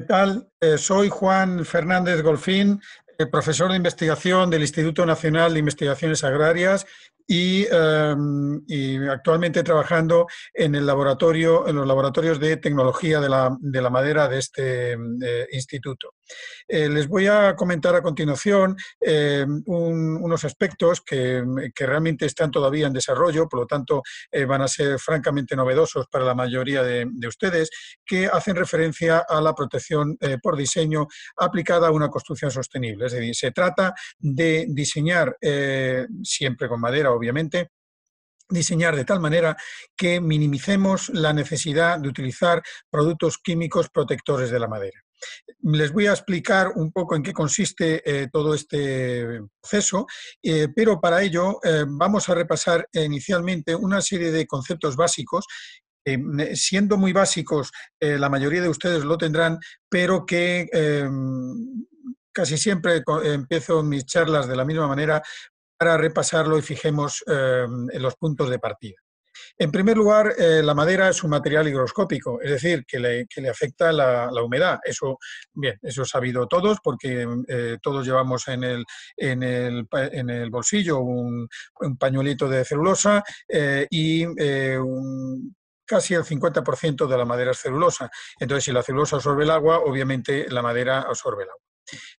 ¿Qué tal? Eh, soy Juan Fernández Golfín, eh, profesor de investigación del Instituto Nacional de Investigaciones Agrarias Em, y, actualmente trabajando en el laboratorio, en los laboratorios de tecnología de la, madera de este em, eh, instituto. Eh, les voy a comentar a continuación em, unos aspectos que, realmente están todavía en desarrollo, por lo tanto eh, van a ser francamente novedosos para la mayoría de, ustedes, que hacen referencia a la protección por diseño aplicada a una construcción sostenible. Es decir, se trata de diseñar siempre con madera obviamente, diseñar de tal manera que minimicemos la necesidad de utilizar productos químicos protectores de la madera. Les voy a explicar un poco en qué consiste eh, todo este proceso, eh, pero para ello eh, vamos a repasar inicialmente una serie de conceptos básicos siendo muy básicos, la mayoría de ustedes lo tendrán, pero que casi siempre empiezo mis charlas de la misma manera para repasarlo y fijemos eh, los puntos de partida. En primer lugar, eh, la madera es un material higroscópico, es decir, que le, afecta la, humedad. Eso, bien, eso sabido todos porque eh, todos llevamos en el, en el, bolsillo un, pañuelito de celulosa y casi el 50% de la madera es celulosa. Entonces, si la celulosa absorbe el agua, obviamente la madera absorbe el agua.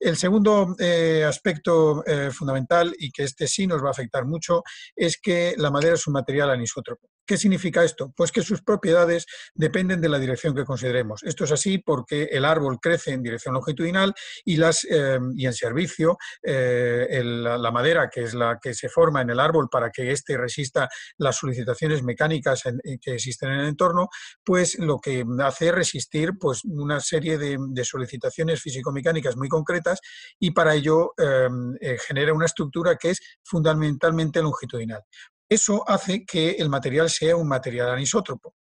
El segundo eh, aspecto eh, fundamental, y que este sí nos va a afectar mucho, es que la madera es un material anisótropo. ¿Qué significa esto? Pues que sus propiedades dependen de la dirección que consideremos. Esto es así porque el árbol crece en dirección longitudinal y, em, en servicio eh, la madera, que es la que se forma en el árbol para que éste resista las solicitaciones mecánicas eh, que existen en el entorno, pues lo que hace es resistir pues, una serie de, solicitaciones físico-mecánicas muy concretas y para ello em, eh, genera una estructura que es fundamentalmente longitudinal. Eso hace que el material sea un material anisótropo.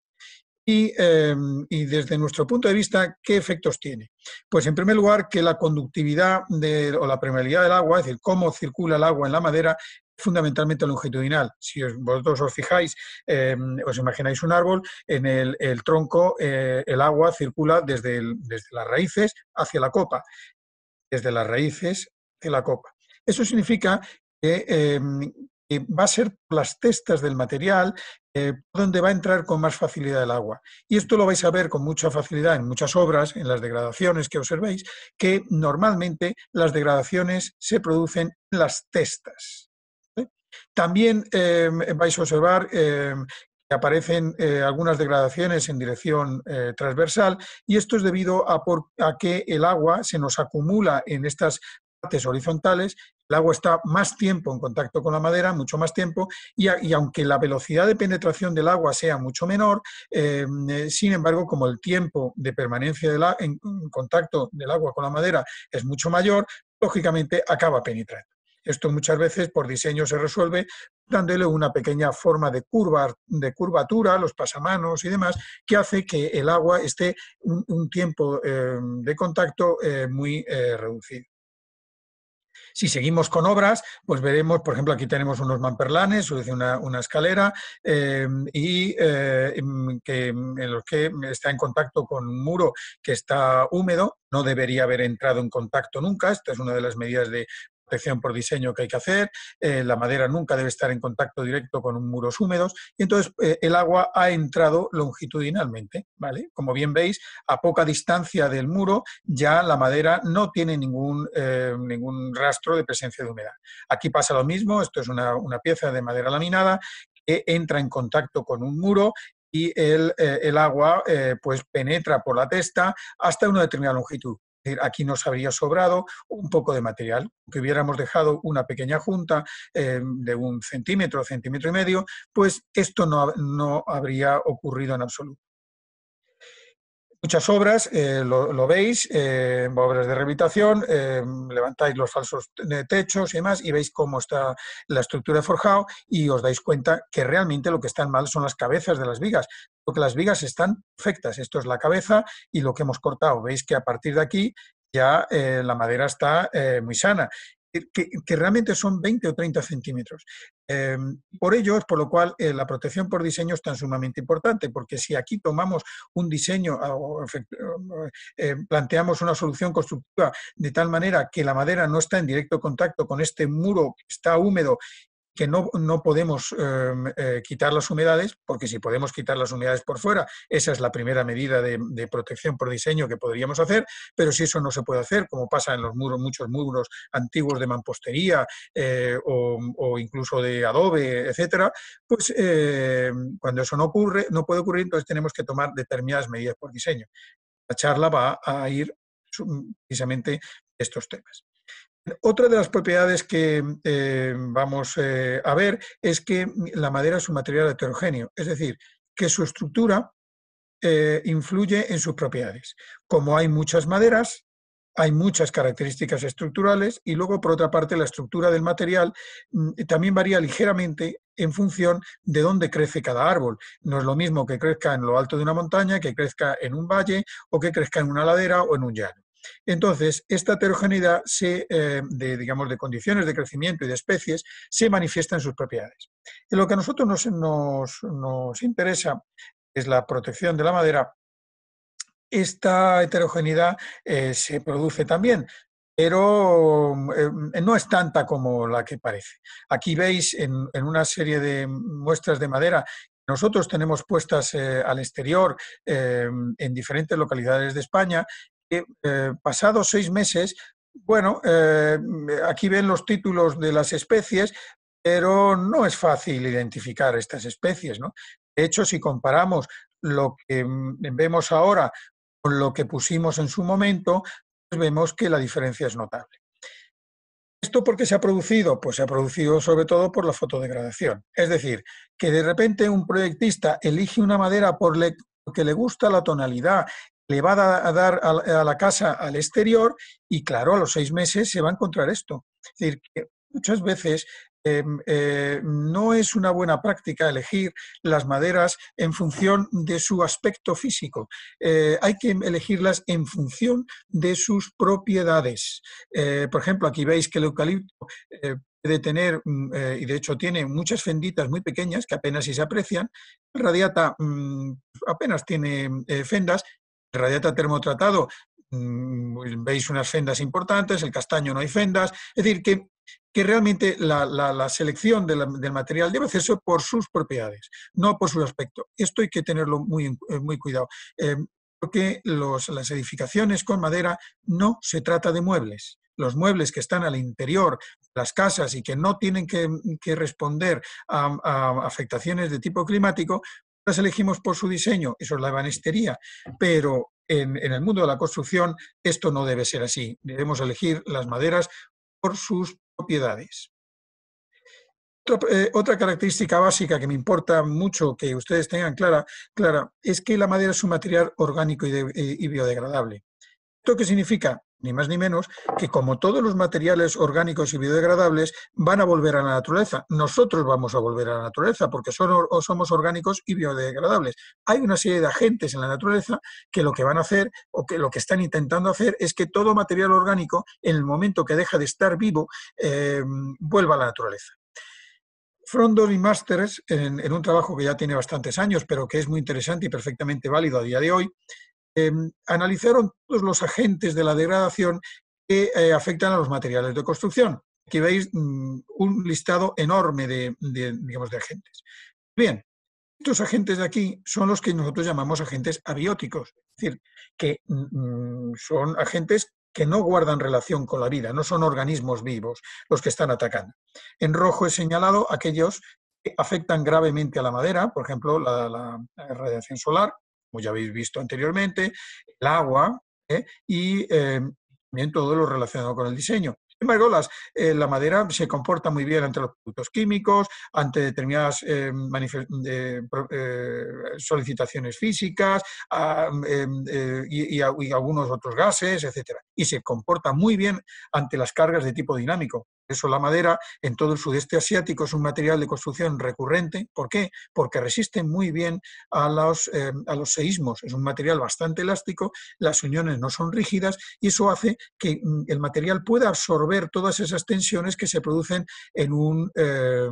Em, y, desde nuestro punto de vista, ¿qué efectos tiene? Pues en primer lugar, que la conductividad de, o la permeabilidad del agua, es decir, cómo circula el agua en la madera, es fundamentalmente longitudinal. Si vosotros os fijáis, em, os imagináis un árbol, en el, tronco eh, el agua circula desde, las raíces hacia la copa, desde las raíces hacia la copa. Eso significa que, em, eh, va a ser por las testas del material eh, donde va a entrar con más facilidad el agua. Y esto lo vais a ver con mucha facilidad en muchas obras, en las degradaciones que observéis, que normalmente las degradaciones se producen en las testas. ¿eh? También vais a observar que aparecen algunas degradaciones en dirección transversal y esto es debido a, a, que el agua se nos acumula en estas partes horizontales el agua está más tiempo en contacto con la madera, mucho más tiempo, y, aunque la velocidad de penetración del agua sea mucho menor, eh, eh, sin embargo, como el tiempo de permanencia en, contacto del agua con la madera es mucho mayor, lógicamente acaba penetrando. Esto muchas veces por diseño se resuelve dándole una pequeña forma de, curva, de curvatura, los pasamanos y demás, que hace que el agua esté un, tiempo eh, de contacto muy reducido. Si seguimos con obras, pues veremos, por ejemplo, aquí tenemos unos mamperlanes, una, una escalera, em, y eh, em, que, em, en los que está en contacto con un muro que está húmedo, no debería haber entrado en contacto nunca, esta es una de las medidas de por diseño que hay que hacer, eh, la madera nunca debe estar en contacto directo con muros húmedos, y entonces eh, el agua ha entrado longitudinalmente, ¿vale? Como bien veis, a poca distancia del muro ya la madera no tiene ningún, eh, ningún rastro de presencia de humedad. Aquí pasa lo mismo, esto es una, pieza de madera laminada que entra en contacto con un muro y el, el agua pues penetra por la testa hasta una determinada longitud decir, aquí nos habría sobrado un poco de material, que hubiéramos dejado una pequeña junta em, de un centímetro, centímetro y medio, pues esto no, habría ocurrido en absoluto muchas obras, eh, lo, veis, em, obras de rehabilitación, em, levantáis los falsos eh, techos y demás y veis cómo está la estructura de forjado y os dais cuenta que realmente lo que está mal son las cabezas de las vigas, que las vigas están perfectas. Esto es la cabeza y lo que hemos cortado. Veis que a partir de aquí ya eh, la madera está eh, muy sana. Que, realmente son 20 o 30 centímetros. Em, por ello es por lo cual eh, la protección por diseño es tan sumamente importante, porque si aquí tomamos un diseño ah, o em, planteamos una solución constructiva de tal manera que la madera no está en directo contacto con este muro que está húmedo que no, no podemos em, eh, quitar las humedades, porque si podemos quitar las humedades por fuera, esa es la primera medida de, protección por diseño que podríamos hacer, pero si eso no se puede hacer, como pasa en los muros, muchos muros antiguos de mampostería eh, o, incluso de adobe, etcétera, pues em, cuando eso no ocurre, no puede ocurrir, entonces tenemos que tomar determinadas medidas por diseño. La charla va a ir mm, precisamente estos temas. Otra de las propiedades que eh, vamos eh, a ver es que la madera es un material heterogéneo, es decir, que su estructura eh, influye en sus propiedades. Como hay muchas maderas, hay muchas características estructurales y luego, por otra parte, la estructura del material mm, también varía ligeramente en función de dónde crece cada árbol. No es lo mismo que crezca en lo alto de una montaña, que crezca en un valle o que crezca en una ladera o en un llano. Entonces, esta heterogeneidad eh, de, digamos, de condiciones de crecimiento y de especies se manifiesta en sus propiedades. Y lo que a nosotros nos, nos, interesa es la protección de la madera. Esta heterogeneidad eh, se produce también, pero eh, no es tanta como la que parece. Aquí veis en, una serie de muestras de madera que nosotros tenemos puestas al exterior en diferentes localidades de España eh, pasados seis meses, bueno, eh, aquí ven los títulos de las especies, pero no es fácil identificar estas especies, ¿no? De hecho, si comparamos lo que mm, vemos ahora con lo que pusimos en su momento, pues vemos que la diferencia es notable. ¿Esto por qué se ha producido? Pues se ha producido sobre todo por la fotodegradación. Es decir, que de repente un proyectista elige una madera por le, que le gusta la tonalidad le va a dar a la casa al exterior y claro, a los seis meses se va a encontrar esto. Es decir, que muchas veces em, eh, no es una buena práctica elegir las maderas en función de su aspecto físico. Eh, hay que elegirlas en función de sus propiedades. Eh, por ejemplo, aquí veis que el eucalipto puede tener, mm, y de hecho tiene muchas fenditas muy pequeñas que apenas si se aprecian. radiata mm, apenas tiene fendas el radiata termotratado, mm, veis unas fendas importantes, el castaño no hay fendas, es decir, que, que realmente la, selección del material debe hacerse por sus propiedades, no por su aspecto. Esto hay que tenerlo muy, eh, muy cuidado. Eh, porque las edificaciones con madera no se trata de muebles, los muebles que están al interior las casas y que no tienen que, responder a, afectaciones de tipo climático, las elegimos por su diseño, eso es la banistería, pero en, el mundo de la construcción esto no debe ser así. Debemos elegir las maderas por sus propiedades. Eh, otra, característica básica que me importa mucho que ustedes tengan clara, clara es que la madera es un material orgánico y biodegradable. ¿Esto qué significa? ni más ni menos, que como todos los materiales orgánicos y biodegradables van a volver a la naturaleza. Nosotros vamos a volver a la naturaleza porque somos orgánicos y biodegradables. Hay una serie de agentes en la naturaleza que lo que van a hacer o que lo que están intentando hacer es que todo material orgánico, en el momento que deja de estar vivo, eh, vuelva a la naturaleza. Frondon y Masters, en, un trabajo que ya tiene bastantes años, pero que es muy interesante y perfectamente válido a día de hoy, Em, analizaron todos los agentes de la degradación que eh, afectan a los materiales de construcción. Aquí veis mm, un listado enorme de, digamos, de agentes. Bien, estos agentes de aquí son los que nosotros llamamos agentes abióticos, es decir, que mm, mm, son agentes que no guardan relación con la vida, no son organismos vivos los que están atacando. En rojo he señalado aquellos que afectan gravemente a la madera, por ejemplo, la radiación solar, como ya habéis visto anteriormente, el agua ¿eh? y eh, también todo lo relacionado con el diseño. Sin embargo, las, eh, la madera se comporta muy bien ante los productos químicos, ante determinadas solicitaciones físicas ah, mm, mm, y, y, algunos otros gases, etc. Y se comporta muy bien ante las cargas de tipo dinámico eso la madera en todo el sudeste asiático es un material de construcción recurrente. ¿Por qué? Porque resiste muy bien a los, eh, a los seísmos. Es un material bastante elástico, las uniones no son rígidas y eso hace que mm, el material pueda absorber todas esas tensiones que se producen en un... Eh,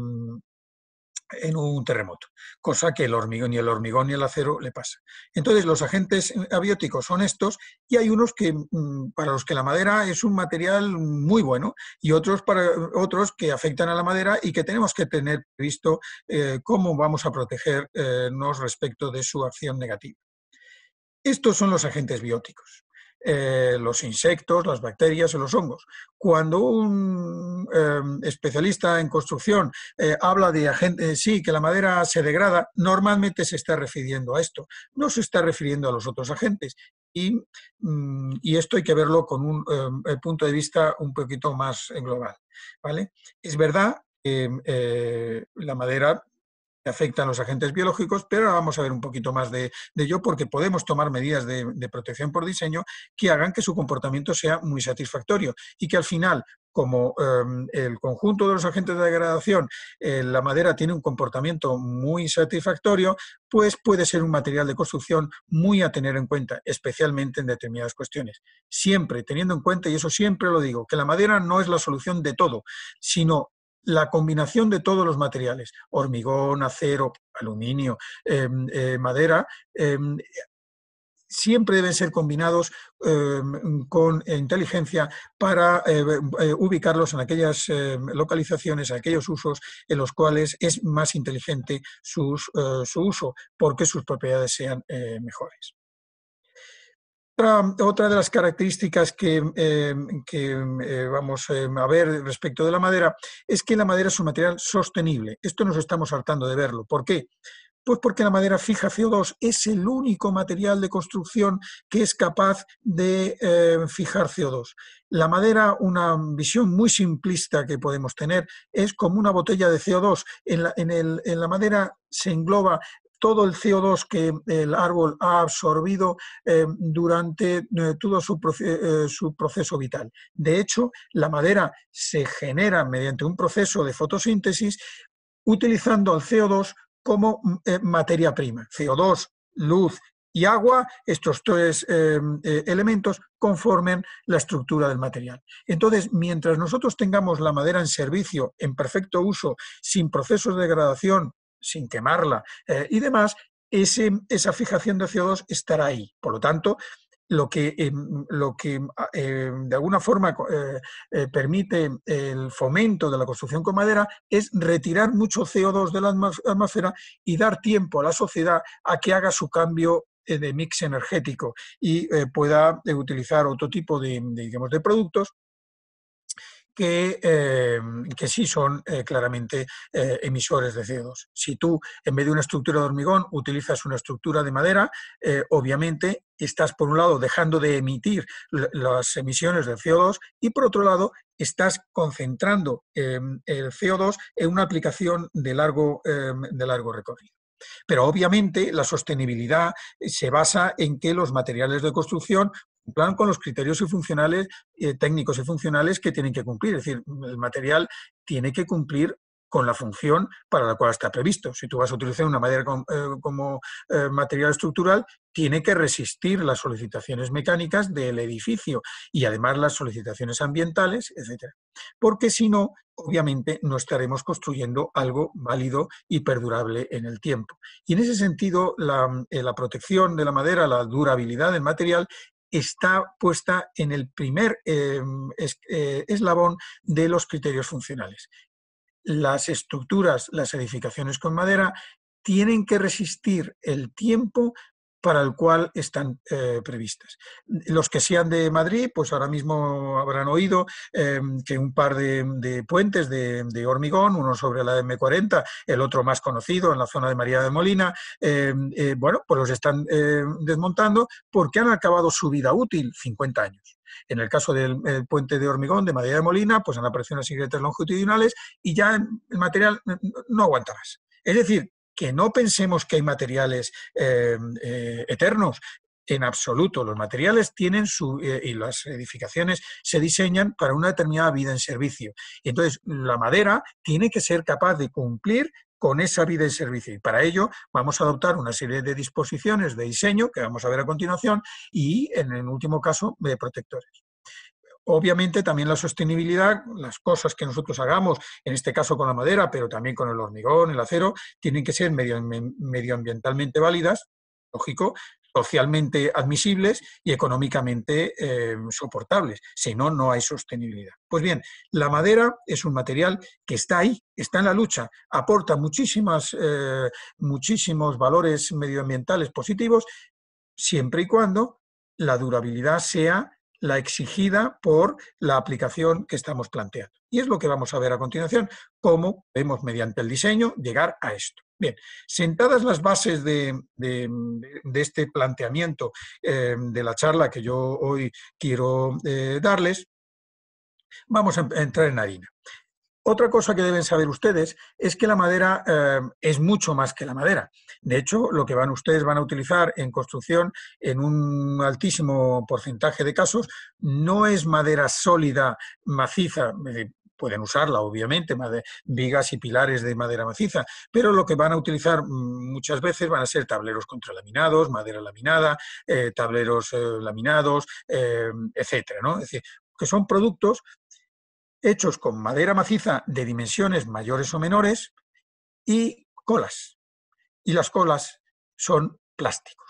en un terremoto, cosa que el hormigón, ni el hormigón ni el acero le pasa. Entonces, los agentes eh, abióticos son estos y hay unos que mm, para los que la madera es un material muy bueno y otros para otros que afectan a la madera y que tenemos que tener visto eh, cómo vamos a protegernos respecto de su acción negativa. Estos son los agentes bióticos. Eh, los insectos, las bacterias y los hongos. Cuando un em, especialista en construcción eh, habla de agentes, eh, sí, que la madera se degrada, normalmente se está refiriendo a esto, no se está refiriendo a los otros agentes. Y, mm, esto hay que verlo con un em, punto de vista un poquito más global. ¿vale? Es verdad que la madera afectan los agentes biológicos, pero ahora vamos a ver un poquito más de, ello porque podemos tomar medidas de, protección por diseño que hagan que su comportamiento sea muy satisfactorio y que al final como em, el conjunto de los agentes de degradación, eh, la madera tiene un comportamiento muy satisfactorio, pues puede ser un material de construcción muy a tener en cuenta, especialmente en determinadas cuestiones. Siempre teniendo en cuenta, y eso siempre lo digo, que la madera no es la solución de todo, sino la combinación de todos los materiales, hormigón, acero, aluminio, em, eh, madera, em, siempre deben ser combinados em, con eh, inteligencia para eh, ubicarlos en aquellas localizaciones, aquellos usos en los cuales es más inteligente su uso, porque sus propiedades sean mejores. Ah, otra, de las características que, em, em, eh, vamos em, a ver respecto de la madera es que la madera es un material sostenible. Esto nos estamos hartando de verlo. ¿Por qué? Pues porque la madera fija CO2 es el único material de construcción que es capaz de fijar CO2. La madera, una visión muy simplista que podemos tener, es como una botella de CO2. En la, en el, en la madera se engloba todo el CO2 que el árbol ha absorbido eh, durante eh, todo eh, su, proceso vital. De hecho, la madera se genera mediante un proceso de fotosíntesis utilizando el CO2 como mm, materia prima. CO2, luz y agua, estos tres elementos conformen la estructura del material. Entonces, mientras nosotros tengamos la madera en servicio, en perfecto uso, sin procesos de degradación sin quemarla eh, y demás, esa fijación de CO2 estará ahí. Por lo tanto, lo que, em, lo que ah, em, de alguna forma eh, eh, permite el fomento de la construcción con madera es retirar mucho CO2 de la atmósfera y dar tiempo a la sociedad a que haga su cambio de mix energético y pueda utilizar otro tipo de, digamos, de productos eh, que, sí son eh, claramente eh, emisores de CO2. Si tú, en vez de una estructura de hormigón, utilizas una estructura de madera, obviamente estás, por un lado, dejando de emitir las emisiones de CO2 y, por otro lado, estás concentrando el CO2 en una aplicación de largo, de largo recorrido. Pero obviamente la sostenibilidad se basa en que los materiales de construcción cumplan con los criterios y funcionales, eh, técnicos y funcionales que tienen que cumplir. Es decir, el material tiene que cumplir con la función para la cual está previsto. Si tú vas a utilizar una madera eh, como, eh, material estructural, tiene que resistir las solicitaciones mecánicas del edificio y además las solicitaciones ambientales, etc. Porque si no, obviamente no estaremos construyendo algo válido y perdurable en el tiempo. Y en ese sentido, la protección de la madera, la durabilidad del material está puesta en el primer em, eh, eslabón de los criterios funcionales. Las estructuras, las edificaciones con madera, tienen que resistir el tiempo para el cual están eh, previstas. Los que sean de Madrid, pues ahora mismo habrán oído eh, que un par de, puentes de, hormigón, uno sobre la M40, el otro más conocido en la zona de María de Molina, eh, bueno, pues los están desmontando porque han acabado su vida útil, 50 años. En el caso del puente de hormigón de María de Molina, pues han aparecido las grietas longitudinales y ya el material no aguanta más. Es decir, que no pensemos que hay materiales eh, eh, eternos, en absoluto. Los materiales tienen su. Eh, y las edificaciones se diseñan para una determinada vida en servicio. Entonces, la madera tiene que ser capaz de cumplir con esa vida en servicio. Y para ello vamos a adoptar una serie de disposiciones de diseño que vamos a ver a continuación y, en el último caso, de protectores. Obviamente también la sostenibilidad, las cosas que nosotros hagamos, en este caso con la madera, pero también con el hormigón, el acero, tienen que ser medio, medioambientalmente válidas, lógico, socialmente admisibles y económicamente eh, soportables. Si no, no hay sostenibilidad. Pues bien, la madera es un material que está ahí, está en la lucha, aporta muchísimas, eh, muchísimos valores medioambientales positivos, siempre y cuando la durabilidad sea la exigida por la aplicación que estamos planteando. Y es lo que vamos a ver a continuación, cómo podemos mediante el diseño llegar a esto. Bien, sentadas las bases de, este planteamiento em, de la charla que yo hoy quiero eh, darles, vamos a entrar en harina. Otra cosa que deben saber ustedes es que la madera eh, es mucho más que la madera. De hecho, lo que van ustedes van a utilizar en construcción en un altísimo porcentaje de casos no es madera sólida, maciza, pueden usarla, obviamente, vigas y pilares de madera maciza, pero lo que van a utilizar mm, muchas veces van a ser tableros contralaminados, madera laminada, eh, tableros eh, laminados, etcétera, ¿no? Es decir, que son productos hechos con madera maciza de dimensiones mayores o menores y colas. Y las colas son plásticos.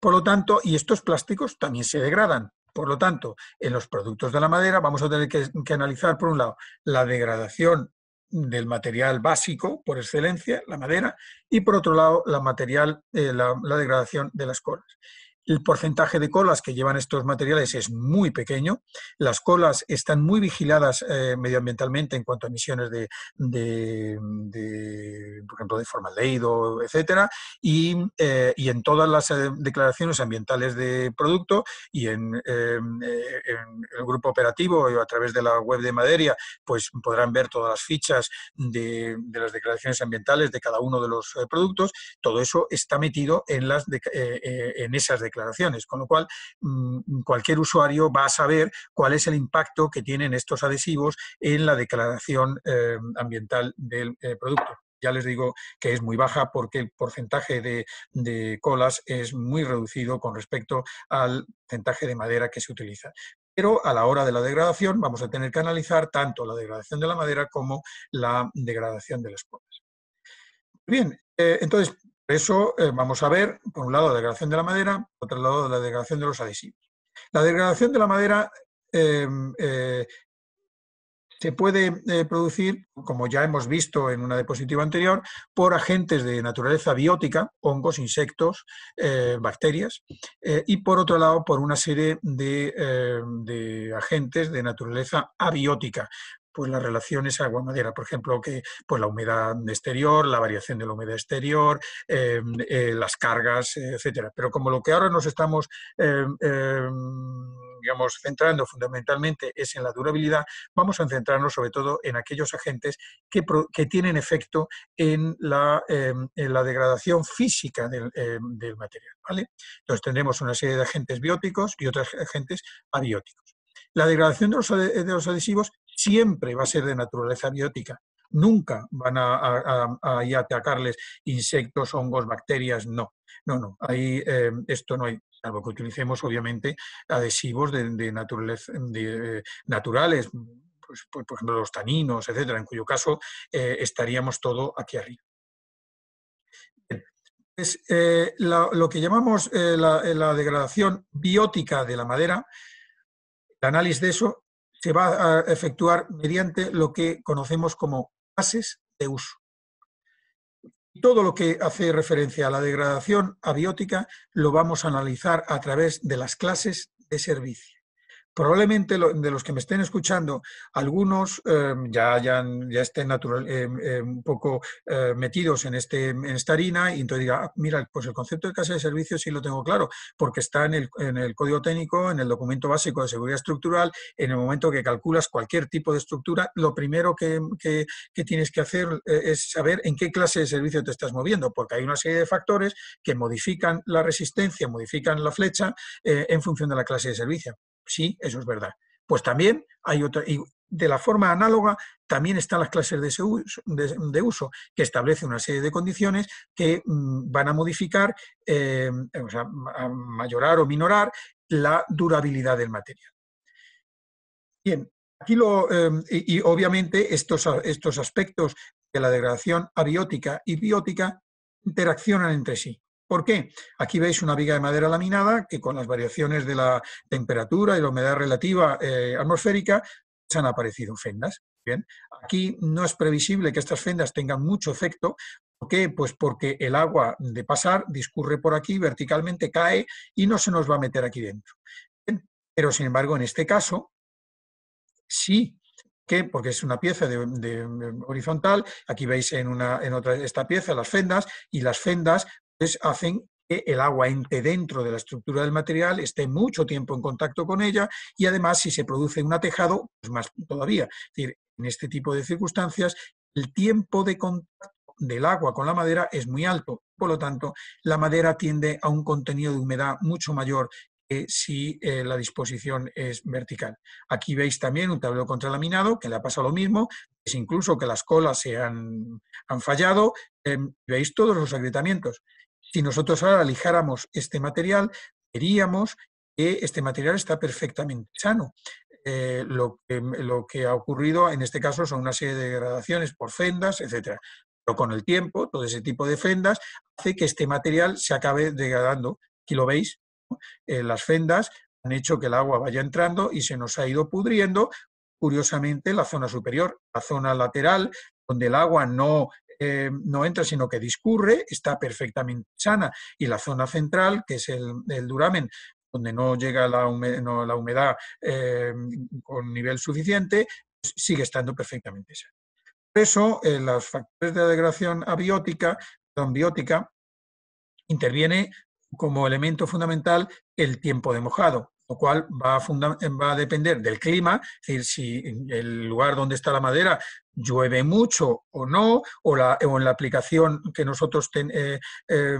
Por lo tanto, y estos plásticos también se degradan. Por lo tanto, en los productos de la madera vamos a tener que, analizar, por un lado, la degradación del material básico por excelencia, la madera, y por otro lado, la, material, eh, la degradación de las colas. El porcentaje de colas que llevan estos materiales es muy pequeño. Las colas están muy vigiladas eh, medioambientalmente en cuanto a emisiones de, de, de por ejemplo, de formaldehído, etcétera, y, eh, y, en todas las eh, declaraciones ambientales de producto y en, em, el grupo operativo a través de la web de Maderia, pues podrán ver todas las fichas de, las declaraciones ambientales de cada uno de los productos. Todo eso está metido en las en esas declaraciones declaraciones, con lo cual mm, cualquier usuario va a saber cuál es el impacto que tienen estos adhesivos en la declaración eh, ambiental del eh, producto ya les digo que es muy baja porque el porcentaje de, colas es muy reducido con respecto al porcentaje de madera que se utiliza. Pero a la hora de la degradación vamos a tener que analizar tanto la degradación de la madera como la degradación de las colas. Bien, eh, entonces, eso eh, vamos a ver, por un lado, la degradación de la madera, por otro lado, la degradación de los adhesivos. La degradación de la madera em, eh, se puede eh, producir, como ya hemos visto en una diapositiva anterior, por agentes de naturaleza biótica, hongos, insectos, bacterias, y por otro lado, por una serie de, de agentes de naturaleza abiótica, pues las relaciones agua-madera, por ejemplo, que pues la humedad exterior, la variación de la humedad exterior, em, eh, las cargas, etcétera. Pero como lo que ahora nos estamos em, em, digamos, centrando fundamentalmente es en la durabilidad, vamos a centrarnos sobre todo en aquellos agentes que, tienen efecto en la, degradación física del, material. ¿vale? Entonces tendremos una serie de agentes bióticos y otros agentes abióticos la degradación de los, adhesivos siempre va a ser de naturaleza biótica. Nunca van a, atacarles insectos, hongos, bacterias, no. No, no, ahí eh, esto no hay, salvo que utilicemos obviamente adhesivos de, naturaleza, naturales, pues, pues, por ejemplo los taninos, etcétera, en cuyo caso eh, estaríamos todo aquí arriba. Es, pues, eh, lo que llamamos la, degradación biótica de la madera el análisis de eso se va a efectuar mediante lo que conocemos como bases de uso. Todo lo que hace referencia a la degradación abiótica lo vamos a analizar a través de las clases de servicio. Probablemente de los que me estén escuchando, algunos em, ya, ya, estén natural, em, em, un poco eh, metidos en, este, en esta harina y entonces diga, ah, mira, pues el concepto de clase de servicio sí lo tengo claro, porque está en el, código técnico, en el documento básico de seguridad estructural, en el momento que calculas cualquier tipo de estructura, lo primero que, que tienes que hacer eh, es saber en qué clase de servicio te estás moviendo, porque hay una serie de factores que modifican la resistencia, modifican la flecha eh, en función de la clase de servicio. Sí, eso es verdad. Pues también hay otra y de la forma análoga también están las clases de, uso, que establecen una serie de condiciones que mm, van a modificar, eh, o sea, a mayorar o minorar la durabilidad del material. Bien, aquí lo, em, y, obviamente estos, estos aspectos de la degradación abiótica y biótica interaccionan entre sí. ¿Por qué? Aquí veis una viga de madera laminada que con las variaciones de la temperatura y la humedad relativa eh, atmosférica se han aparecido fendas. Bien, aquí no es previsible que estas fendas tengan mucho efecto. ¿Por qué? Pues porque el agua de pasar discurre por aquí verticalmente, cae y no se nos va a meter aquí dentro. Pero sin embargo, en este caso, sí ¿Qué? porque es una pieza de, horizontal, aquí veis en, en otra, esta pieza las fendas, y las fendas hacen que el agua entre dentro de la estructura del material, esté mucho tiempo en contacto con ella y además si se produce un atejado, pues más todavía. decir, en este tipo de circunstancias el tiempo de contacto del agua con la madera es muy alto. Por lo tanto, la madera tiende a un contenido de humedad mucho mayor que si eh, la disposición es vertical. Aquí veis también un tablero contralaminado que le ha pasado lo mismo, es incluso que las colas se han, fallado. Em, veis todos los agrietamientos. Si nosotros ahora lijáramos este material, veríamos que este material está perfectamente sano. Eh, lo, que, ha ocurrido en este caso son una serie de degradaciones por fendas, etc. Pero con el tiempo, todo ese tipo de fendas hace que este material se acabe degradando. Aquí lo veis, eh, las fendas han hecho que el agua vaya entrando y se nos ha ido pudriendo, curiosamente, la zona superior, la zona lateral, donde el agua no eh, no entra, sino que discurre, está perfectamente sana. Y la zona central, que es el, duramen, donde no llega la, humedad eh, con nivel suficiente, pues sigue estando perfectamente sana. Por eso, en eh, los factores de degradación abiótica, biótica, interviene como elemento fundamental el tiempo de mojado lo cual va a, depender del clima, es decir, si el lugar donde está la madera llueve mucho o no, o, la, o en la aplicación que nosotros tenemos eh, eh,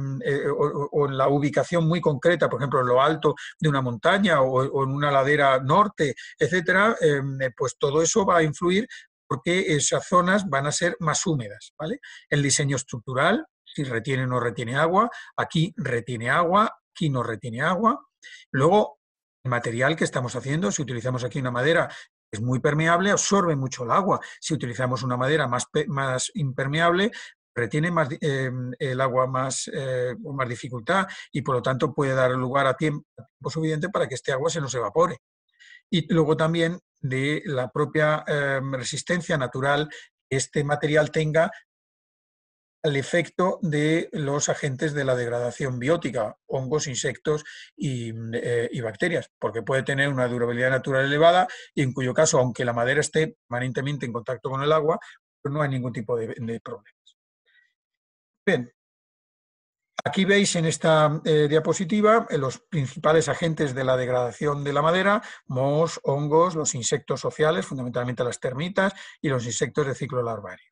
o, en la ubicación muy concreta, por ejemplo, en lo alto de una montaña o, o en una ladera norte, etcétera, em, eh, pues todo eso va a influir porque esas zonas van a ser más húmedas, ¿vale? El diseño estructural, si retiene o no retiene agua, aquí retiene agua, aquí no retiene agua. Luego, material que estamos haciendo, si utilizamos aquí una madera es muy permeable, absorbe mucho el agua. Si utilizamos una madera más, más impermeable, retiene más, eh, el agua más, eh, con más dificultad y por lo tanto puede dar lugar a tiempo, suficiente para que este agua se nos evapore. Y luego también de la propia eh, resistencia natural que este material tenga al efecto de los agentes de la degradación biótica, hongos, insectos eh, y, bacterias, porque puede tener una durabilidad natural elevada y en cuyo caso, aunque la madera esté permanentemente en contacto con el agua, pues no hay ningún tipo de, problemas. Bien, Aquí veis en esta eh, diapositiva eh, los principales agentes de la degradación de la madera, mohos, hongos, los insectos sociales, fundamentalmente las termitas, y los insectos de ciclo larvario.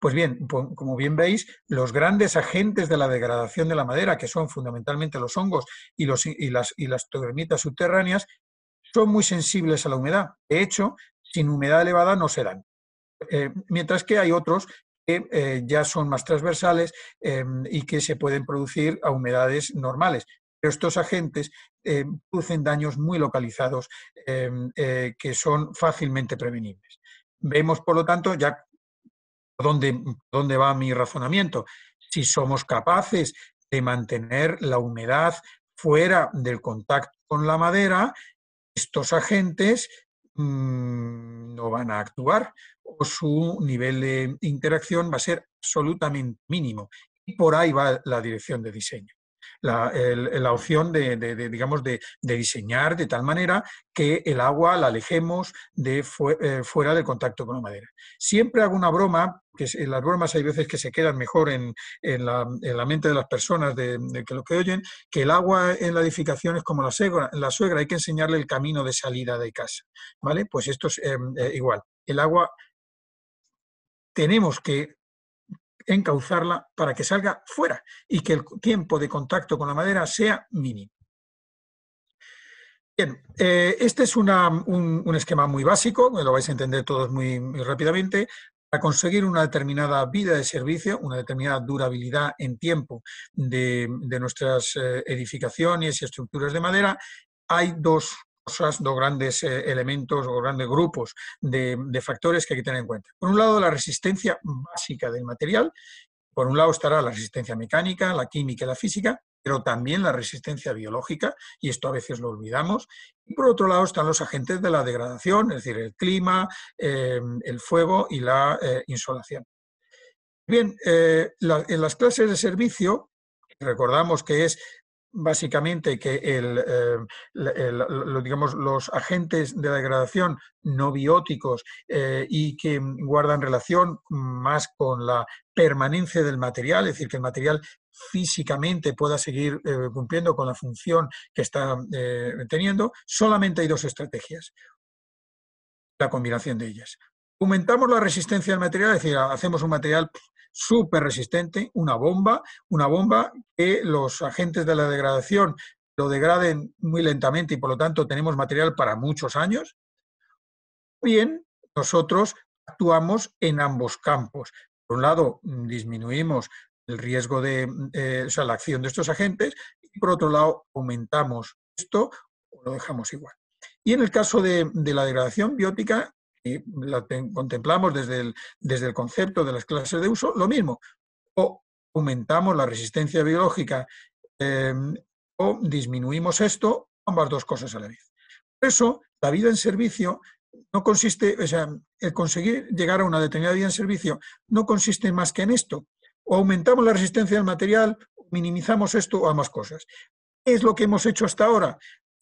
Pues bien, como bien veis, los grandes agentes de la degradación de la madera, que son fundamentalmente los hongos y, las, y termitas subterráneas, son muy sensibles a la humedad. De hecho, sin humedad elevada no se dan. Eh, mientras que hay otros que eh, ya son más transversales em, y que se pueden producir a humedades normales. Pero estos agentes em, producen daños muy localizados em, eh, que son fácilmente prevenibles. Vemos, por lo tanto, ya dónde, dónde va mi razonamiento. Si somos capaces de mantener la humedad fuera del contacto con la madera, estos agentes mm, no van a actuar o su nivel de interacción va a ser absolutamente mínimo. Y por ahí va la dirección de diseño la, opción de, digamos, de, diseñar de tal manera que el agua la alejemos de eh, fuera del contacto con la madera. Siempre hago una broma que las bromas hay veces que se quedan mejor en, la, mente de las personas de, que lo que oyen, que el agua en la edificación es como la suegra, la suegra hay que enseñarle el camino de salida de casa, ¿vale? Pues esto es em, eh, igual, el agua tenemos que encauzarla para que salga fuera y que el tiempo de contacto con la madera sea mínimo. Bien, eh, este es un, esquema muy básico, lo vais a entender todos muy, rápidamente. Para conseguir una determinada vida de servicio, una determinada durabilidad en tiempo de, de nuestras eh, edificaciones y estructuras de madera, hay dos dos grandes eh, elementos o grandes grupos de, factores que hay que tener en cuenta. Por un lado, la resistencia básica del material. Por un lado estará la resistencia mecánica, la química y la física, pero también la resistencia biológica, y esto a veces lo olvidamos. Y por otro lado están los agentes de la degradación, es decir, el clima, eh, el fuego y la eh, insolación. Bien, en las clases de servicio, recordamos que es básicamente que eh, eh, los agentes de la degradación no bióticos eh, y que guardan relación más con la permanencia del material, es decir, que el material físicamente pueda seguir cumpliendo con la función que está teniendo, solamente hay dos estrategias. La combinación de ellas aumentamos la resistencia del material, es decir, hacemos un material súper resistente, una bomba, una bomba que los agentes de la degradación lo degraden muy lentamente y por lo tanto tenemos material para muchos años, bien nosotros actuamos en ambos campos. Por un lado, mm, disminuimos el riesgo de mm, eh, la acción de estos agentes y por otro lado, aumentamos esto o lo dejamos igual. Y en el caso de la degradación biótica, la contemplamos desde el, desde el concepto de las clases de uso, lo mismo. O aumentamos la resistencia biológica em, o disminuimos esto, ambas dos cosas a la vez. Por eso, la vida en servicio no consiste, o sea, el conseguir llegar a una determinada vida en servicio no consiste más que en esto. O aumentamos la resistencia del material, minimizamos esto o ambas cosas. es lo que hemos hecho hasta ahora?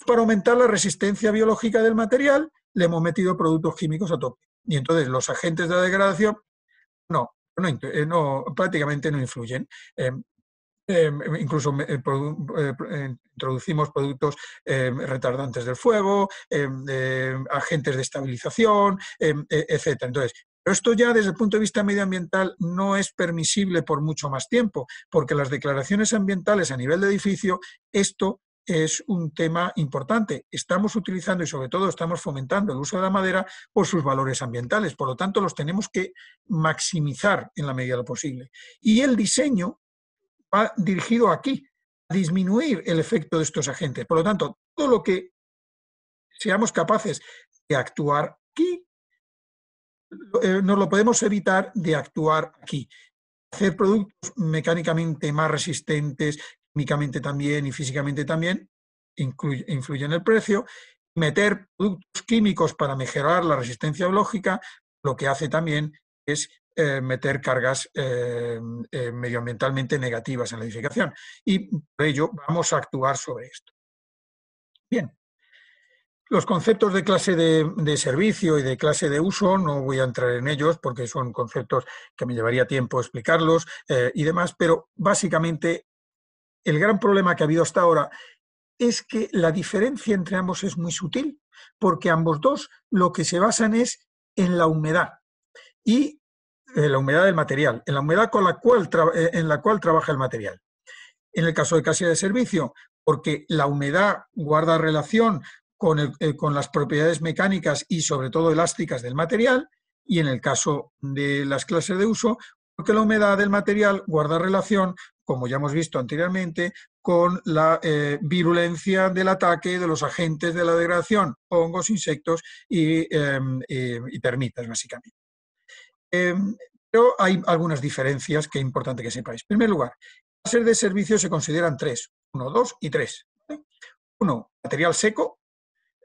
Para aumentar la resistencia biológica del material, le hemos metido productos químicos a tope. Y entonces los agentes de la degradación eh, no, prácticamente no influyen. Em, em, incluso eh, eh, introducimos productos em, retardantes del fuego, agentes de estabilización, e, etc. Entonces, pero esto ya desde el punto de vista medioambiental no es permisible por mucho más tiempo, porque las declaraciones ambientales a nivel de edificio, esto es un tema importante. Estamos utilizando y sobre todo estamos fomentando el uso de la madera por sus valores ambientales. Por lo tanto, los tenemos que maximizar en la medida de lo posible. Y el diseño va dirigido aquí, a disminuir el efecto de estos agentes. Por lo tanto, todo lo que seamos capaces de actuar aquí, eh, nos lo podemos evitar de actuar aquí hacer productos mecánicamente más resistentes, químicamente también y físicamente también, influye en el precio. Meter productos químicos para mejorar la resistencia biológica, lo que hace también es eh, meter cargas eh, eh, medioambientalmente negativas en la edificación. Y por ello vamos a actuar sobre esto. Bien, los conceptos de clase de, servicio y de clase de uso, no voy a entrar en ellos porque son conceptos que me llevaría tiempo explicarlos y demás, pero básicamente el gran problema que ha habido hasta ahora es que la diferencia entre ambos es muy sutil, porque ambos dos lo que se basan es en la humedad y eh, la humedad del material, en la humedad con la cual eh, en la cual trabaja el material. En el caso de casilla de servicio, porque la humedad guarda relación con, eh, con las propiedades mecánicas y sobre todo elásticas del material, y en el caso de las clases de uso, porque la humedad del material guarda relación como ya hemos visto anteriormente, con la eh, virulencia del ataque de los agentes de la degradación, hongos, insectos y, termitas, em, eh, básicamente. Em, pero hay algunas diferencias que es importante que sepáis. En primer lugar, ser de servicio se consideran tres, uno, dos y tres. Uno, material seco,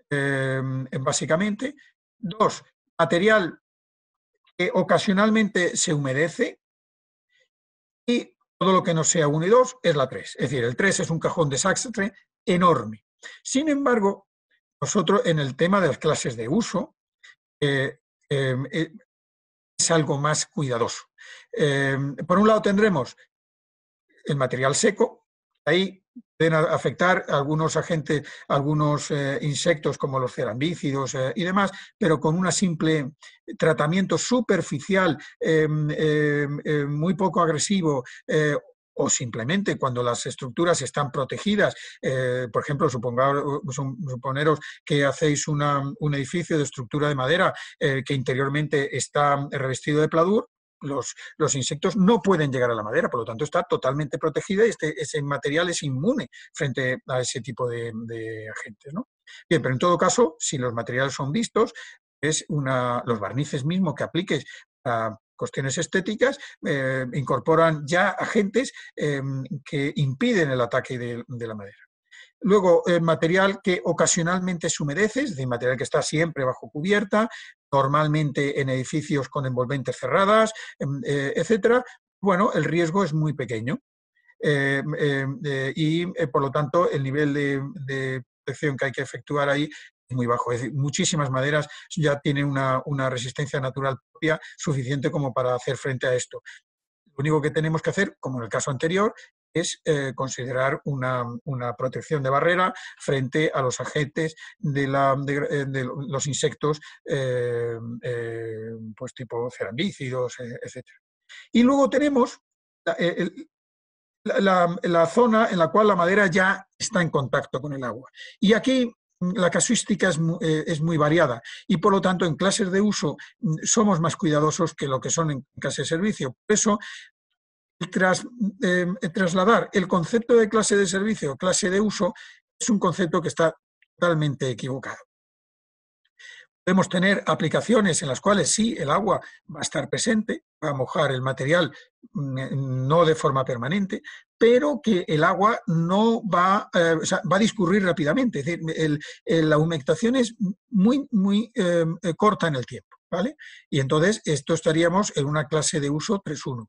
em, básicamente. Dos, material que ocasionalmente se humedece. Y todo lo que no sea 1 y 2 es la 3. Es decir, el 3 es un cajón de sastre enorme. Sin embargo, nosotros en el tema de las clases de uso eh, em, eh, es algo más cuidadoso. Em, por un lado tendremos el material seco, ahí pueden afectar a algunos agentes, algunos eh, insectos como los cerambícidos eh, y demás, pero con un simple eh, tratamiento superficial, em, em, em, muy poco agresivo, o simplemente cuando las estructuras están protegidas. por ejemplo, suponeros que hacéis una, un edificio de estructura de madera que interiormente está revestido de pladur, los, insectos no pueden llegar a la madera, por lo tanto está totalmente protegida y este, ese material es inmune frente a ese tipo de, agentes. Bien, pero en todo caso, si los materiales son vistos, es una, los barnices mismos que apliques a cuestiones estéticas eh, incorporan ya agentes eh, que impiden el ataque de, la madera. Luego, el material que ocasionalmente se humedece, es decir, material que está siempre bajo cubierta, normalmente en edificios con envolventes cerradas, em, eh, etcétera, bueno, el riesgo es muy pequeño. Em, em, eh, y eh, por lo tanto el nivel de, protección que hay que efectuar ahí es muy bajo. Es decir, muchísimas maderas ya tienen una resistencia natural propia suficiente como para hacer frente a esto. Lo único que tenemos que hacer, como en el caso anterior, es eh, considerar una, protección de barrera frente a los agentes de, eh, de, los insectos eh, pues tipo cerambícidos, etc. Y luego tenemos la, zona en la cual la madera ya está en contacto con el agua. Y aquí mm, la casuística es, es, muy variada y por lo tanto en clases de uso mm, somos más cuidadosos que lo que son en clases de servicio. Por eso tras, eh, eh, trasladar el concepto de clase de servicio, clase de uso, es un concepto que está totalmente equivocado. Podemos tener aplicaciones en las cuales sí, el agua va a estar presente, va a mojar el material mm, eh, no de forma permanente, pero que el agua no va, va a discurrir rápidamente. Es decir, la humectación es muy, muy corta en el tiempo. ¿Vale? Y entonces esto estaríamos en una clase de uso 3.1.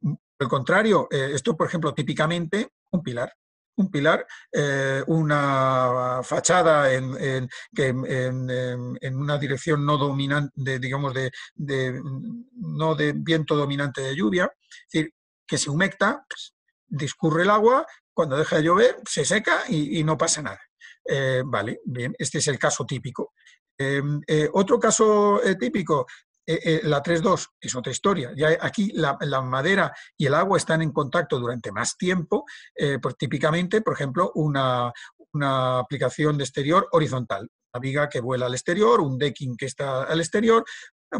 Por el contrario, eh, esto, por ejemplo, típicamente un pilar, un pilar, eh, una fachada en, una dirección no dominante, digamos, de, no de viento dominante de lluvia, es decir, que se humecta, pues, discurre el agua, cuando deja de llover se seca y, no pasa nada. Eh, vale, bien, este es el caso típico. Em, otro caso típico, eh, eh, la 3 la 3.2 es otra historia. Ya aquí la, madera y el agua están en contacto durante más tiempo, eh, pues típicamente, por ejemplo, una, aplicación de exterior horizontal. La viga que vuela al exterior, un decking que está al exterior,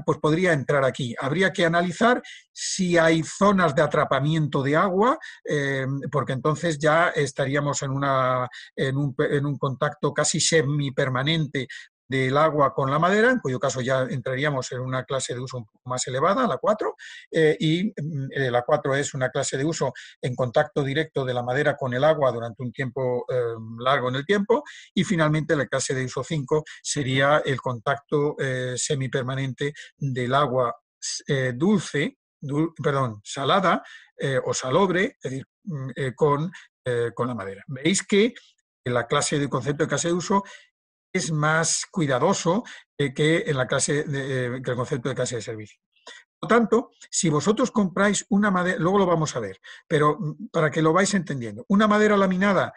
pues podría entrar aquí. Habría que analizar si hay zonas de atrapamiento de agua, em, porque entonces ya estaríamos en, una, en, un, en un contacto casi semi-permanente del agua con la madera, en cuyo caso ya entraríamos en una clase de uso un poco más elevada, la 4, eh, y mm, eh, la 4 es una clase de uso en contacto directo de la madera con el agua durante un tiempo eh, largo en el tiempo, y finalmente la clase de uso 5 sería el contacto semipermanente del agua dulce, perdón, salada o salobre, mm, con, con la madera. Veis que la clase de concepto de clase de uso es más cuidadoso que, en la clase de, eh, el concepto de clase de servicio. Por lo tanto, si vosotros compráis una madera, luego lo vamos a ver, pero mm, para que lo vais entendiendo, una madera laminada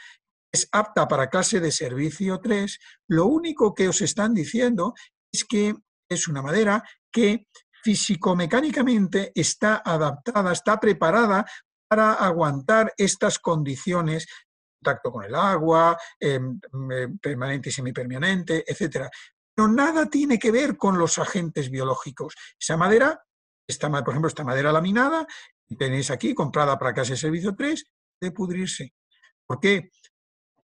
es apta para clase de servicio 3, lo único que os están diciendo es que es una madera que físico-mecánicamente está adaptada, está preparada para aguantar estas condiciones contacto con el agua, em, permanente y semipermanente, etc. Pero nada tiene que ver con los agentes biológicos. Esa madera, esta, por ejemplo, esta madera laminada, que tenéis aquí, comprada para Casa de Servicio 3, de pudrirse. ¿Por qué?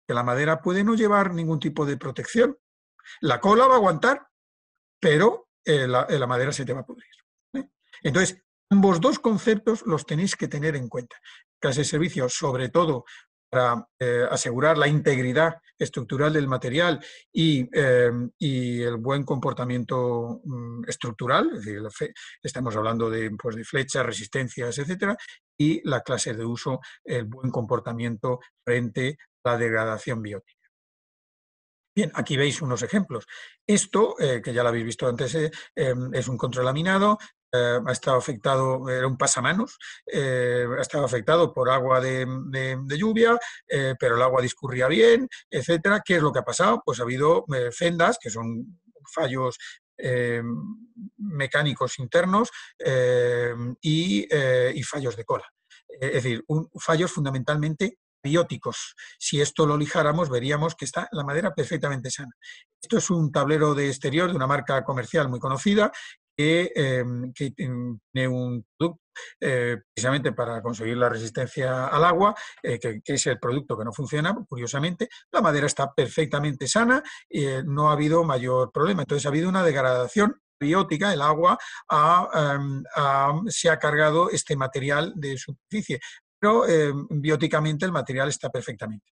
Porque la madera puede no llevar ningún tipo de protección. La cola va a aguantar, pero eh, eh, la, madera se te va a pudrir. ¿eh? Entonces, ambos dos conceptos los tenéis que tener en cuenta. Casa de servicio, sobre todo para eh, asegurar la integridad estructural del material y, em, el buen comportamiento mm, estructural, es decir, estamos hablando pues, de, flechas, resistencias, etcétera, y la clase de uso, el buen comportamiento frente a la degradación biótica. Bien, aquí veis unos ejemplos. Esto, eh, que ya lo habéis visto antes, eh, em, es un controlaminado. Eh, ha estado afectado, era un pasamanos, ha eh, estado afectado por agua de, lluvia, eh, pero el agua discurría bien, etcétera. ¿Qué es lo que ha pasado? Pues ha habido fendas, que son fallos mecánicos internos y, fallos de cola. Es decir, un, fallos fundamentalmente bióticos. Si esto lo lijáramos, veríamos que está la madera perfectamente sana. Esto es un tablero de exterior de una marca comercial muy conocida Em, que, tiene un producto eh, precisamente para conseguir la resistencia al agua, eh, que, es el producto que no funciona, curiosamente. La madera está perfectamente sana, y eh, no ha habido mayor problema. Entonces ha habido una degradación biótica, el agua, em, se ha cargado este material de superficie, pero bióticamente el material está perfectamente.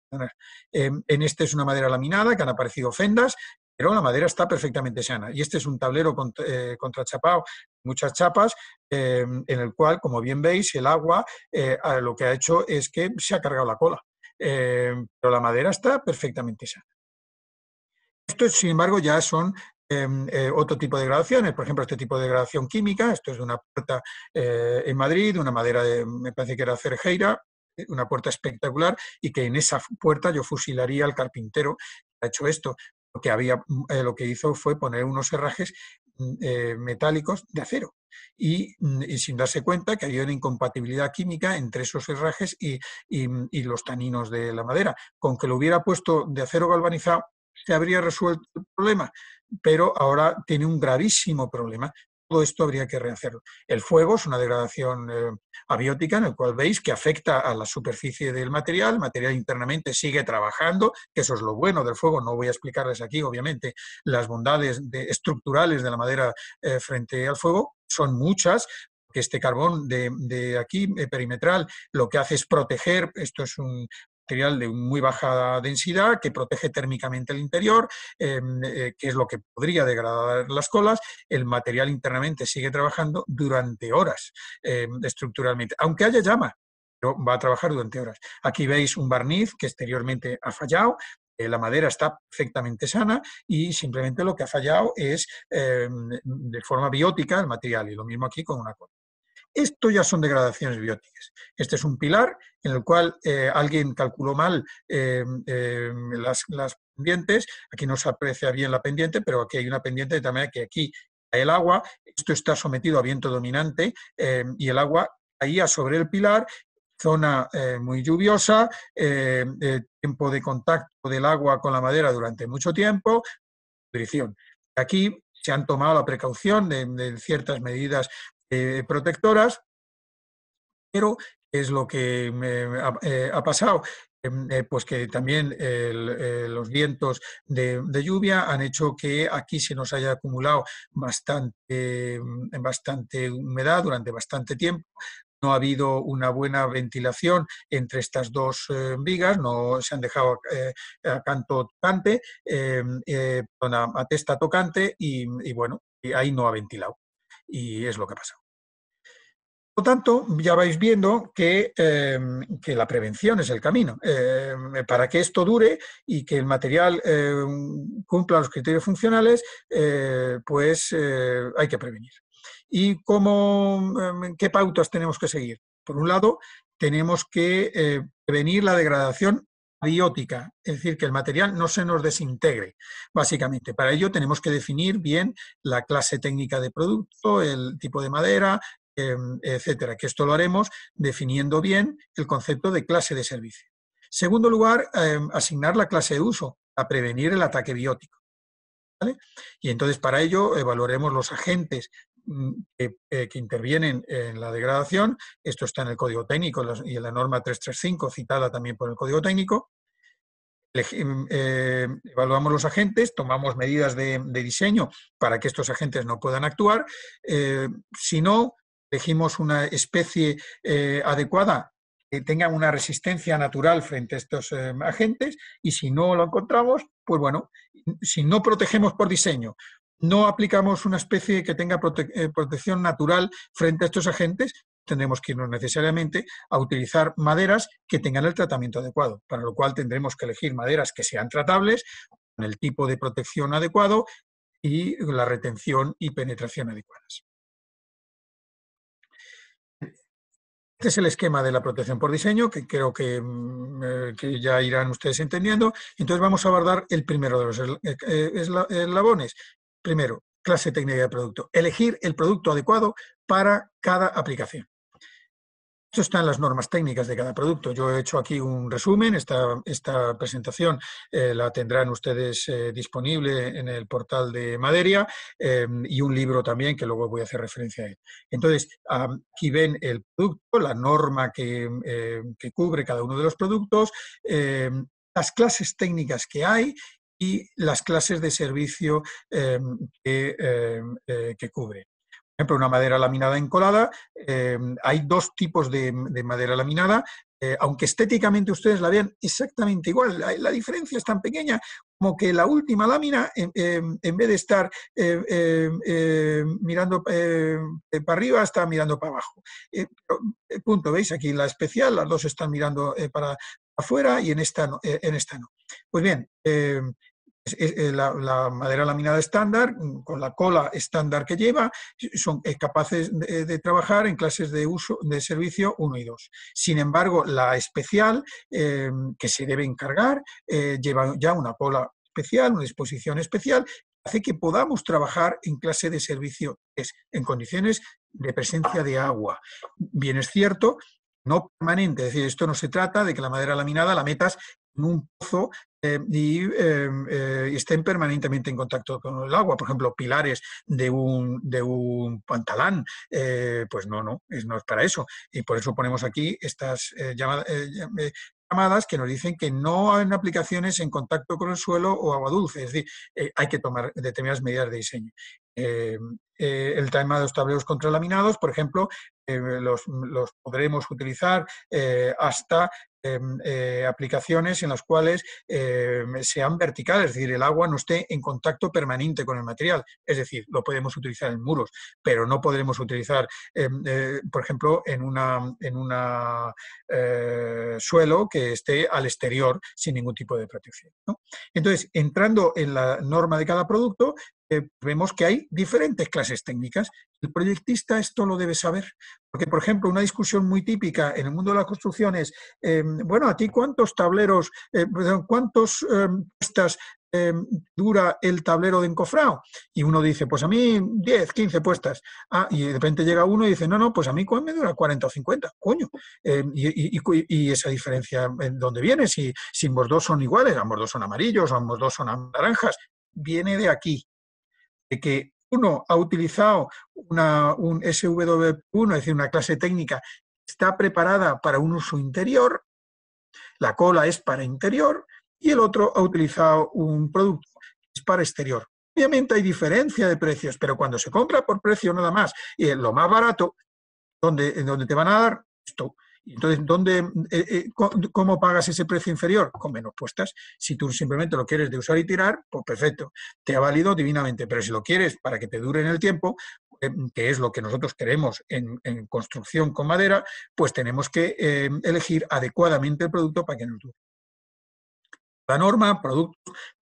Em, en este es una madera laminada que han aparecido fendas pero la madera está perfectamente sana. Y este es un tablero eh, contrachapado, muchas chapas, em, en el cual, como bien veis, el agua eh, lo que ha hecho es que se ha cargado la cola. Em, pero la madera está perfectamente sana. Esto, sin embargo, ya son em, eh, otro tipo de gradaciones, por ejemplo, este tipo de gradación química, esto es de una puerta en Madrid, una madera de, me parece que era Cerjeira, una puerta espectacular y que en esa puerta yo fusilaría al carpintero que ha hecho esto, lo que, había, mm, eh, lo que hizo fue poner unos herrajes mm, eh, metálicos de acero. Mm, y, sin darse cuenta que había una incompatibilidad química entre esos herrajes y los taninos de la madera. Con que lo hubiera puesto de acero galvanizado, se habría resuelto el problema, pero ahora tiene un gravísimo problema todo esto habría que rehacerlo. El fuego es una degradación eh, abiótica en el cual veis que afecta a la superficie del material, el material internamente sigue trabajando, que eso es lo bueno del fuego, no voy a explicarles aquí, obviamente, las bondades estructurales de la madera eh, frente al fuego, son muchas, que este carbón de, aquí, eh, perimetral, lo que hace es proteger, esto es un, material de muy baja densidad que protege térmicamente el interior, em, eh, que es lo que podría degradar las colas. El material internamente sigue trabajando durante horas em, estructuralmente, aunque haya llama, pero va a trabajar durante horas. Aquí veis un barniz que exteriormente ha fallado, eh, la madera está perfectamente sana y simplemente lo que ha fallado es em, de forma biótica el material, y lo mismo aquí con una cola. Esto ya son degradaciones bióticas. Este es un pilar en el cual eh, alguien calculó mal eh, eh, las, pendientes. Aquí no se aprecia bien la pendiente, pero aquí hay una pendiente de tal manera que aquí cae el agua. Esto está sometido a viento dominante y el agua caía sobre el pilar zona muy lluviosa, tiempo de contacto del agua con la madera durante mucho tiempo, nutrición. Aquí se han tomado la precaución de, de ciertas medidas eh, protectoras, pero es lo que eh, ha, pasado. Em, eh, pues que también los vientos de, lluvia han hecho que aquí se nos haya acumulado bastante, mm, bastante humedad durante bastante tiempo. No ha habido una buena ventilación entre estas dos vigas, no se han dejado a canto tocante, em, a, a testa tocante y, y bueno, ahí no ha ventilado. Y es lo que ha pasado lo tanto, ya vais viendo que, eh, la prevención es el camino. Eh, para que esto dure y que el material eh, cumpla los criterios funcionales, pues hay que prevenir. ¿Y qué pautas tenemos que seguir? Por un lado, tenemos que prevenir la degradación biótica, es decir, que el material no se nos desintegre, básicamente. Para ello tenemos que definir bien la clase técnica de producto, el tipo de madera, Em, etcétera. Que esto lo haremos definiendo bien el concepto de clase de servicio. Segundo lugar, em, asignar la clase de uso a prevenir el ataque biótico. Y entonces para ello evaluaremos los agentes mm, eh, que, intervienen en la degradación. Esto está en el Código Técnico y en la norma 335, citada también por el Código Técnico. Em, evaluamos los agentes, tomamos medidas de, de, diseño para que estos agentes no puedan actuar. Eh, si no, elegimos una especie eh, adecuada que tenga una resistencia natural frente a estos eh, agentes y si no lo encontramos, pues bueno, si no protegemos por diseño, no aplicamos una especie que tenga eh, protección natural frente a estos agentes, tendremos que irnos necesariamente a utilizar maderas que tengan el tratamiento adecuado, para lo cual tendremos que elegir maderas que sean tratables, con el tipo de protección adecuado y la retención y penetración adecuadas. Este es el esquema de la protección por diseño, que creo mm, eh, que, ya irán ustedes entendiendo. Entonces vamos a abordar el primero de los eh, eh, eslabones. Primero, clase técnica de producto. Elegir el producto adecuado para cada aplicación. Esto las normas técnicas de cada producto. Yo he hecho aquí un resumen. Esta, esta presentación eh, la tendrán ustedes eh, disponible en el portal de Maderia em, y un libro también que luego voy a hacer referencia a él. Entonces, aquí ven el producto, la norma que, em, cubre cada uno de los productos, em, las clases técnicas que hay y las clases de servicio que, eh, que cubre. Por ejemplo, una madera laminada encolada, eh, hay dos tipos de, madera laminada, eh, aunque estéticamente ustedes la vean exactamente igual, la, diferencia es tan pequeña como que la última lámina, en vez de estar eh, mirando para arriba, está mirando para abajo. punto, veis aquí la especial, las dos están mirando para afuera y en esta En esta no. Pues bien, la, madera laminada estándar, mm, con la cola estándar que lleva, son capaces eh, de, trabajar en clases de uso de servicio 1 y 2. Sin embargo, la especial, em, que se debe encargar, eh, lleva ya una cola especial, una disposición especial, hace que podamos trabajar en clase de servicio 3, en condiciones de presencia de agua. Bien es cierto, no permanente, es decir, esto no se trata de que la madera laminada la metas en un pozo eh, y em, eh, estén permanentemente en contacto con el agua, por ejemplo, pilares de un, de un pantalán, eh, pues no, no, no es para eso. Y por eso ponemos aquí estas llamadas, que nos dicen que no hay aplicaciones en contacto con el suelo o agua dulce, es decir, hay que tomar determinadas medidas de diseño. Em, el tema de los tableros contralaminados, por ejemplo, los, los, podremos utilizar hasta Em, eh, aplicaciones en las cuales em, sean verticales, es decir, el agua no esté en contacto permanente con el material. Es decir, lo podemos utilizar en muros, pero no podremos utilizar, em, eh, por ejemplo, en un en una, eh, suelo que esté al exterior sin ningún tipo de protección. Entonces, entrando en la norma de cada producto, eh, vemos que hay diferentes clases técnicas. El proyectista esto lo debe saber, porque, por ejemplo, una discusión muy típica en el mundo de la construcción es, em, bueno, ¿a ti cuántos tableros, eh, cuántos em, puestas em, dura el tablero de encofrado? Y uno dice, pues a mí 10, 15 puestas. Ah, y de repente llega uno y dice, no, no, pues a mí me dura 40 o 50, coño. Y, esa diferencia, ¿en dónde viene? Si, si ambos dos son iguales, ambos dos son amarillos, ambos dos son naranjas, viene de aquí, de que uno ha utilizado un SW1, es decir, una clase técnica, está preparada para un uso interior, la cola es para interior, y el otro ha utilizado un producto que es para exterior. Obviamente hay diferencia de precios, pero cuando se compra por precio nada más, y lo más barato, donde, donde te van a dar esto, entonces, eh, eh, ¿cómo pagas ese precio inferior? Con menos puestas. Si tú simplemente lo quieres de usar y tirar, pues perfecto, te ha valido divinamente. Pero si lo quieres para que te dure en el tiempo, eh, que es lo que nosotros queremos en, construcción con madera, pues tenemos que elegir adecuadamente el producto para que no dure. La norma, producto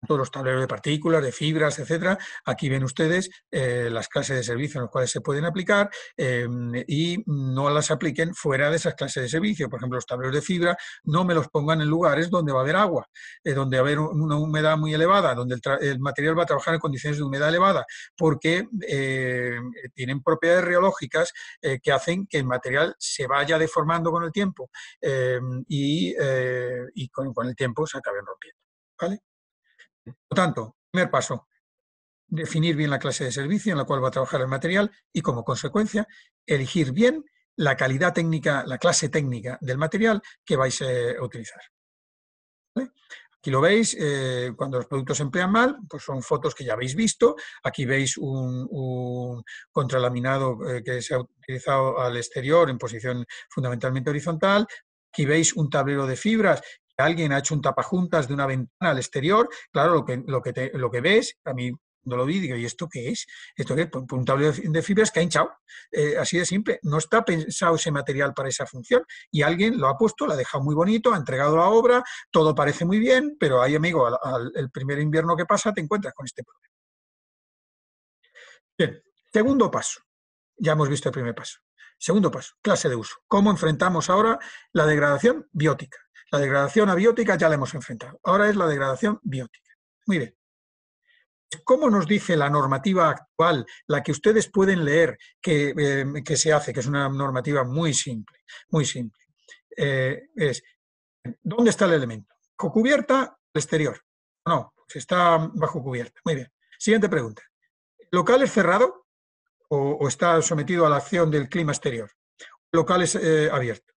todos los tableros de partículas, de fibras, etcétera. Aquí ven ustedes eh, las clases de servicio en las cuales se pueden aplicar eh, y no las apliquen fuera de esas clases de servicio. Por ejemplo, los tableros de fibra no me los pongan en lugares donde va a haber agua, eh, donde va a haber una humedad muy elevada, donde el, material va a trabajar en condiciones de humedad elevada, porque tienen propiedades reológicas que hacen que el material se vaya deformando con el tiempo y, con, con el tiempo se acaben rompiendo. ¿Vale? Por tanto, primer paso, definir bien la clase de servicio en la cual va a trabajar el material y como consecuencia elegir bien la calidad técnica, la clase técnica del material que vais eh, a utilizar. Aquí lo veis, eh, cuando los productos se emplean mal, pues son fotos que ya habéis visto. Aquí veis un, contralaminado eh, que se ha utilizado al exterior en posición fundamentalmente horizontal. Aquí veis un tablero de fibras alguien ha hecho un tapajuntas de una ventana al exterior, claro, lo que, lo que, lo que ves, a mí no lo vi, digo, ¿y esto qué es? Esto qué es pues, pues un tablero de fibras que ha hinchado. Eh, así de simple. No está pensado ese material para esa función y alguien lo ha puesto, lo ha dejado muy bonito, ha entregado la obra, todo parece muy bien, pero ahí, amigo, al, el primer invierno que pasa te encuentras con este problema. Bien, segundo paso. Ya hemos visto el primer paso. Segundo paso, clase de uso. ¿Cómo enfrentamos ahora la degradación biótica? La degradación abiótica ya la hemos enfrentado. Ahora es la degradación biótica. Muy bien. ¿Cómo nos dice la normativa actual, la que ustedes pueden leer, que, eh, se hace, que es una normativa muy simple, muy simple? Eh, es, ¿dónde está el elemento? ¿Cocubierta cubierta exterior? No, se pues está bajo cubierta. Muy bien. Siguiente pregunta. local es cerrado o, está sometido a la acción del clima exterior? local es eh, abierto?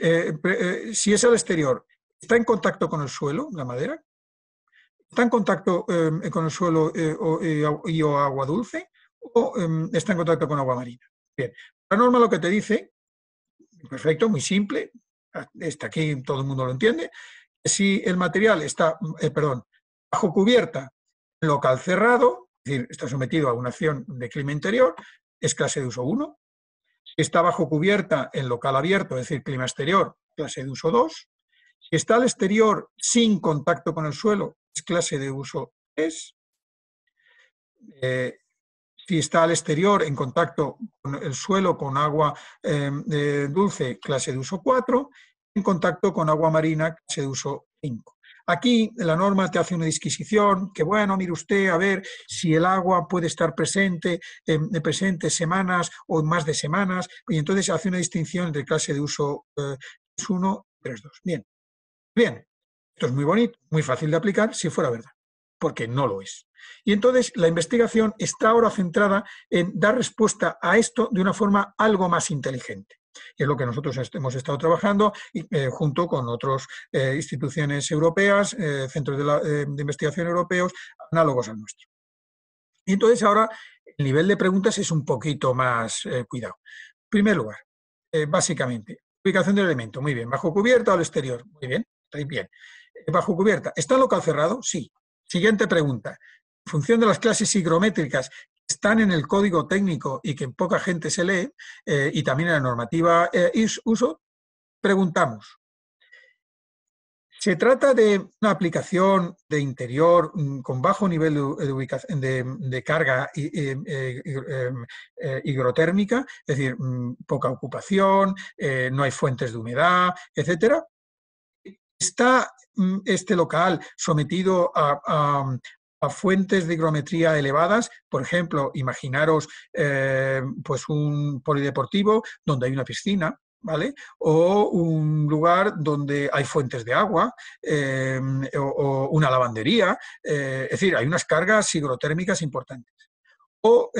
Eh, eh, si es al exterior, está en contacto con el suelo, la madera, está en contacto em, con el suelo eh, o, y o agua dulce, o em, está en contacto con agua marina. Bien, la norma lo que te dice, perfecto, muy simple, está aquí todo el mundo lo entiende, si el material está, perdón, bajo cubierta, local cerrado, es decir, está sometido a una acción de clima interior, es clase de uso 1, está bajo cubierta en local abierto, es decir, clima exterior, clase de uso 2. Si está al exterior sin contacto con el suelo, es clase de uso 3. Eh, si está al exterior en contacto con el suelo con agua em, dulce, clase de uso 4. En contacto con agua marina, clase de uso 5. Aquí la norma te hace una disquisición, que bueno, mire usted, a ver si el agua puede estar presente en em, presentes semanas o en más de semanas, y entonces hace una distinción entre clase de uso eh, uno 1 y 3.2. Bien, bien, esto es muy bonito, muy fácil de aplicar si fuera verdad, porque no lo es. Y entonces la investigación está ahora centrada en dar respuesta a esto de una forma algo más inteligente. Y es lo que nosotros hemos estado trabajando eh, junto con otras eh, instituciones europeas, eh, centros de, investigación europeos, análogos al nuestro. Y entonces ahora el nivel de preguntas es un poquito más cuidado. En primer lugar, básicamente, ubicación del elemento, muy bien. ¿Bajo cubierta o al exterior? Muy bien, muy bien. ¿Bajo cubierta? ¿Está local cerrado? Sí. Siguiente pregunta. En función de las clases higrométricas están en el código técnico y que en poca gente se lee, eh, y también en la normativa eh, uso, preguntamos, ¿se trata de una aplicación de interior mm, con bajo nivel de, carga eh, em, eh, higrotérmica? Es decir, mm, poca ocupación, no hay fuentes de humedad, etcétera. ¿Está mm, este local sometido a, a fuentes de higrometría elevadas, por ejemplo, imaginaros eh, pues un polideportivo donde hay una piscina, ¿vale? O un lugar donde hay fuentes de agua, eh, o, una lavandería, eh, es decir, hay unas cargas higrotérmicas importantes. O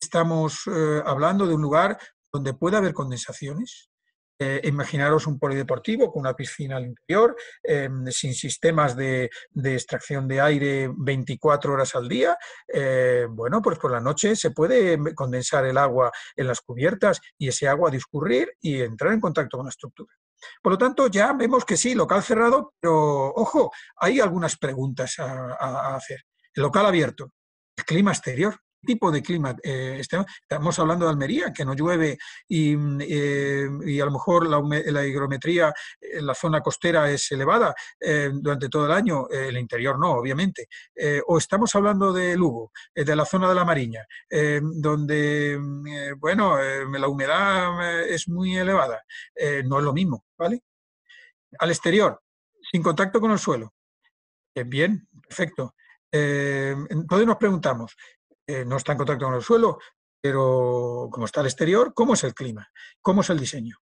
estamos hablando de un lugar donde puede haber condensaciones, eh, imaginaros un polideportivo con una piscina al interior, em, sin sistemas de, extracción de aire 24 horas al día. Eh, bueno, pues por la noche se puede condensar el agua en las cubiertas y ese agua discurrir y entrar en contacto con la estructura. Por lo tanto, ya vemos que sí, local cerrado, pero ojo, hay algunas preguntas a, a hacer. El local abierto, el clima exterior, tipo de clima? Eh, este, estamos hablando de Almería, que no llueve y, mm, eh, a lo mejor la, higrometría en la zona costera es elevada eh, durante todo el año, el interior no, obviamente. o estamos hablando de Lugo, de la zona de la Mariña, donde, mm, bueno, la humedad es muy elevada. no es lo mismo, ¿vale? Al exterior, sin contacto con el suelo. Bien, perfecto. entonces nos preguntamos, eh, no está en contacto con el suelo, pero como está al exterior, cómo es el clima, cómo es el diseño.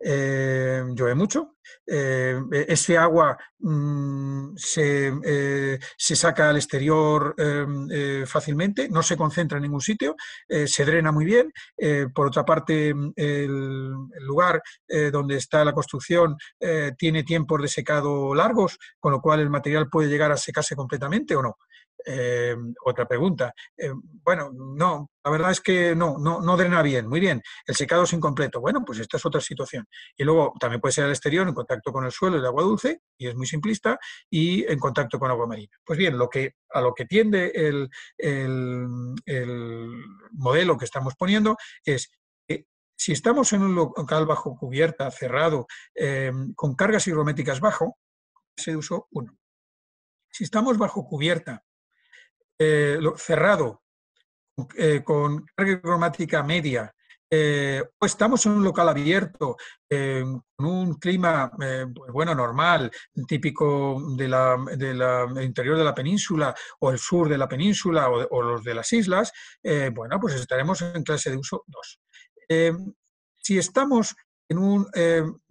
Eh, llueve mucho, eh, e-, ese agua mm, se, eh, se, saca al exterior em, fácilmente, no se concentra en ningún sitio, se drena muy bien, por otra parte mm, el, lugar donde está la construcción tiene tiempos de secado largos, con lo cual el material puede llegar a secarse completamente o no. Em, otra pregunta. Em, bueno, no, la verdad es que no, no, no drena bien, muy bien. El secado es incompleto. Bueno, pues esta es otra situación. Y luego también puede ser al exterior, en contacto con el suelo el agua dulce, y es muy simplista, y en contacto con agua marina. Pues bien, lo a lo que tiende el, modelo que estamos poniendo es que si estamos en un local bajo cubierta, cerrado, em, con cargas hidrométricas bajo, se uso uno. Si estamos bajo cubierta, eh, cerrado, eh, con carga hidrométrica media, o eh, pues estamos en un local abierto, eh, con un clima, eh, pues bueno, normal, típico del interior de la península o el sur de la península o, los de las islas, bueno, pues estaremos en clase de uso 2. si estamos en un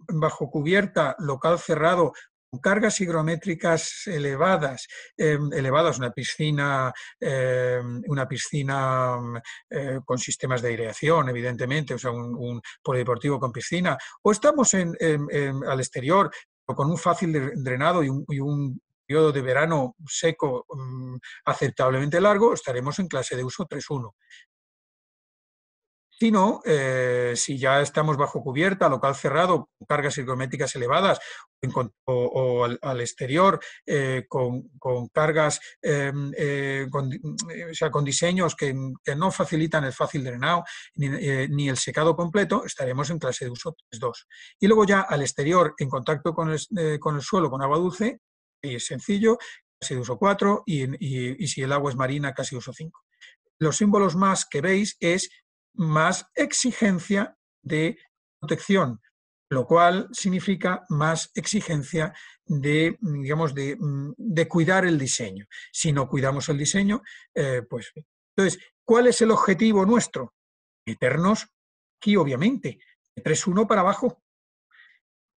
bajo cubierta local cerrado cargas higrométricas elevadas, em, elevadas una piscina, em, una piscina mm, eh, con sistemas de aireación, evidentemente, o sea, un, polideportivo con piscina, o estamos en, al exterior con un fácil drenado y un, periodo de verano seco mm, aceptablemente largo, estaremos en clase de uso 3.1 sino eh, si ya estamos bajo cubierta, local cerrado, con cargas hidrométricas elevadas o, al, exterior eh, con, cargas, eh, con, o sea, con diseños que, no facilitan el fácil drenado ni, el secado completo, estaremos en clase de uso 3.2. Y luego ya al exterior, en contacto con el, suelo, con agua dulce, y es sencillo, clase de uso 4 y, si el agua es marina, casi de uso 5. Los símbolos más que veis es más exigencia de protección, lo cual significa más exigencia de, mm, cuidar el diseño. Si no cuidamos el diseño, eh, pues... Entonces, ¿cuál es el objetivo nuestro? Meternos aquí obviamente, 3-1 para abajo.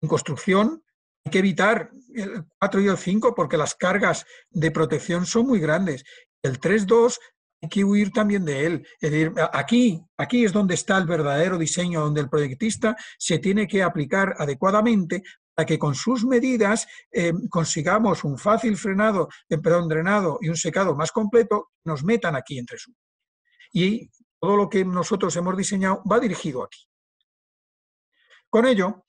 En construcción hay que evitar el 4 y el 5 porque las cargas de protección son muy grandes. El 3-2 que huir también de él. Es decir, aquí, aquí es donde está el verdadero diseño, donde el proyectista se tiene que aplicar adecuadamente para que con sus medidas eh, consigamos un fácil frenado, eh, perdón, drenado y un secado más completo, nos metan aquí entre su. Y todo lo que nosotros hemos diseñado va dirigido aquí. Con ello,